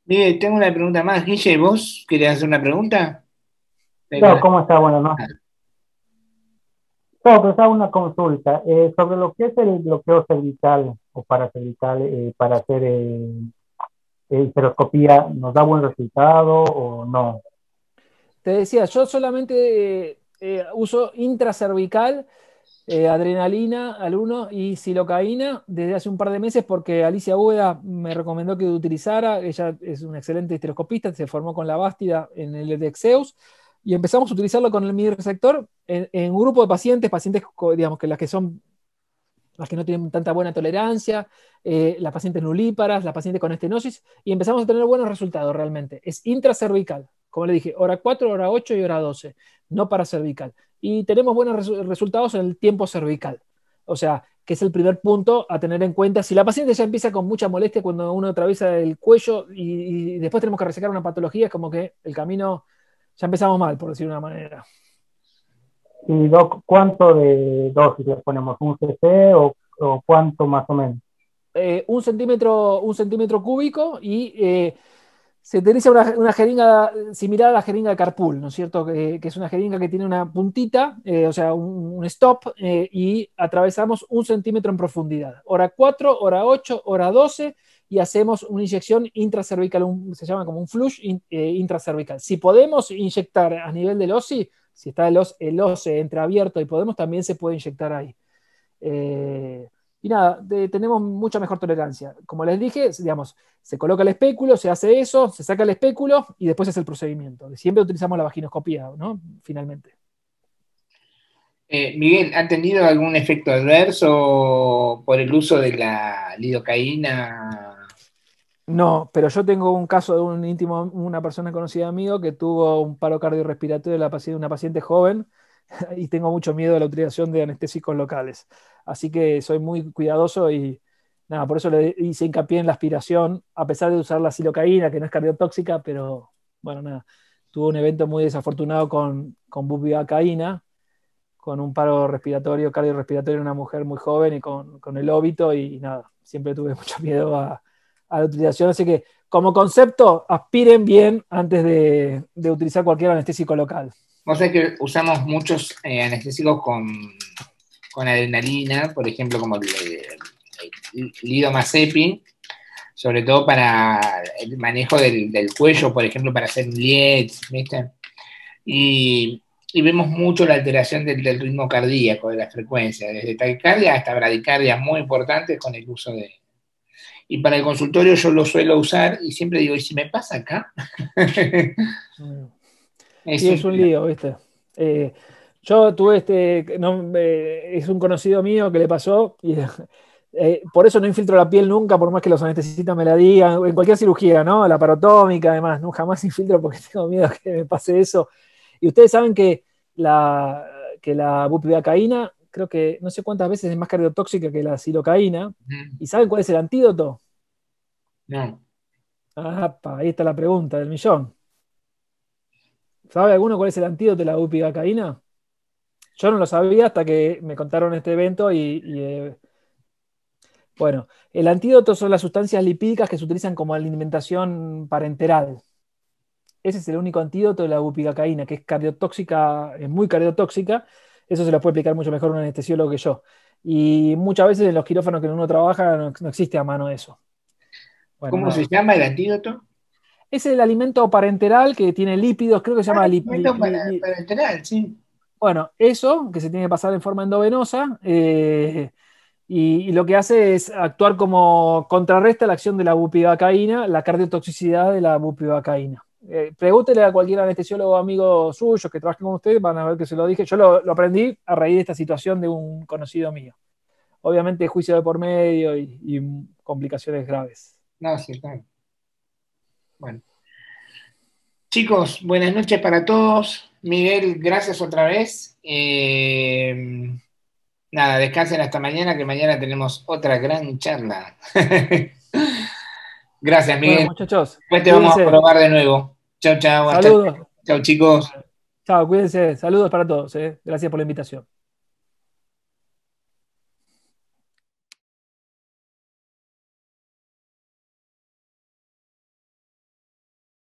Mire, tengo una pregunta más. Guille, ¿vos querías hacer una pregunta? no, ¿cómo está? Bueno, ¿no? Ah. No, pero hago una consulta eh, sobre lo que es el bloqueo cervical o paracervical eh, para hacer eh, eh ¿Nos da buen resultado o no? te decía, yo solamente eh, eh, uso intracervical, eh, adrenalina al 1 y silocaína desde hace un par de meses porque Alicia Búeda me recomendó que utilizara. Ella es una excelente esteroscopista, se formó con la Bástida en el de y empezamos a utilizarlo con el minireceptor en, un grupo de pacientes, pacientes, digamos, que las que son las que no tienen tanta buena tolerancia, las pacientes nulíparas, las pacientes con estenosis, y empezamos a tener buenos resultados realmente. Es intracervical, como le dije, hora 4, hora 8 y hora 12, no para cervical. Y tenemos buenos resultados en el tiempo cervical. O sea, que es el primer punto a tener en cuenta. Si la paciente ya empieza con mucha molestia cuando uno atraviesa el cuello y, después tenemos que resecar una patología, es como que el camino ya empezamos mal, por decir de una manera. ¿Y cuánto de dosis le ponemos? ¿Un cc o, cuánto más o menos? Eh, un, centímetro, un centímetro cúbico y eh, se utiliza una, jeringa similar a la jeringa de Carpool, ¿no es cierto? Que, es una jeringa que tiene una puntita, eh, o sea, un, stop, eh, y atravesamos un centímetro en profundidad. Hora 4, hora 8, hora 12, y hacemos una inyección intracervical, se llama como un flush eh, intracervical. Si podemos inyectar a nivel del OSI, si está el, osi e entreabierto y podemos, también se puede inyectar ahí. Y nada, tenemos mucha mejor tolerancia. Como les dije, digamos, se coloca el espéculo, se hace eso, se saca el espéculo y después es el procedimiento. Siempre utilizamos la vaginoscopía, ¿no? Finalmente. Eh, Miguel, ¿ha tenido algún efecto adverso por el uso de la lidocaína? No, pero yo tengo un caso de un íntimo, una persona conocida amigo, que tuvo un paro cardiorrespiratorio de la una paciente joven (laughs) y tengo mucho miedo a la utilización de anestésicos locales. Así que soy muy cuidadoso y nada, por eso le hice hincapié en la aspiración, a pesar de usar la silocaína, que no es cardiotóxica, pero bueno, nada. Tuve un evento muy desafortunado con, con con un paro respiratorio, cardiorrespiratorio en una mujer muy joven y con, el óbito y, nada, siempre tuve (laughs) mucho miedo a, la utilización. Así que como concepto, aspiren bien antes de, utilizar cualquier anestésico local. no sé que usamos muchos eh, anestésicos con con adrenalina, por ejemplo, como el, el, sobre todo para el manejo del, cuello, por ejemplo, para hacer un ¿viste? Y, vemos mucho la alteración del, ritmo cardíaco, de la frecuencia, desde taquicardia hasta bradicardia, muy importante con el uso de... Y para el consultorio yo lo suelo usar y siempre digo, ¿y si me pasa acá? (laughs) es es un lío, ¿viste? Eh, yo tuve este, eh, es un conocido mío que le pasó, y, (laughs) eh, por eso no infiltro la piel nunca, por más que los anestesistas me la digan, en cualquier cirugía, ¿no? La parotómica, además, nunca jamás (laughs) infiltro porque tengo miedo que me pase eso. Y ustedes saben que la, que la creo que no sé cuántas veces es más cardiotóxica que la silocaína, ¿y saben cuál es el antídoto? No. Ah, ahí está la pregunta del millón. ¿Sabe alguno cuál es el antídoto de la bupivacaína? Yo no lo sabía hasta que me contaron este evento y, eh, bueno, el antídoto son las sustancias lipídicas que se utilizan como alimentación parenteral. Ese es el único antídoto de la bupigacaína, que es cardiotóxica, es muy cardiotóxica. Eso se lo puede explicar mucho mejor un anestesiólogo que yo. Y muchas veces en los quirófanos que uno trabaja no, existe a mano eso. ¿Cómo se llama el antídoto? Es el alimento parenteral que tiene lípidos, creo que se llama ah, Alimento parenteral, sí. Bueno, eso que se tiene que pasar en forma endovenosa eh, y, lo que hace es actuar como contrarresta la acción de la bupivacaína, la cardiotoxicidad de la bupivacaína. Eh, pregúntele a cualquier anestesiólogo amigo suyo que trabaje con ustedes, van a ver que se lo dije. Yo lo, aprendí a raíz de esta situación de un conocido mío. Obviamente, juicio de por medio y, complicaciones graves. No, sí, Bueno. Chicos, buenas noches para todos. Miguel, gracias otra vez. Eh, nada, descansen hasta mañana, que mañana tenemos otra gran charla. (laughs) gracias, Miguel. muchachos. Después te vamos a probar de nuevo. Chao, chao. Saludos. Chao, chicos. Chao, cuídense. Saludos para todos. Eh. Gracias por la invitación.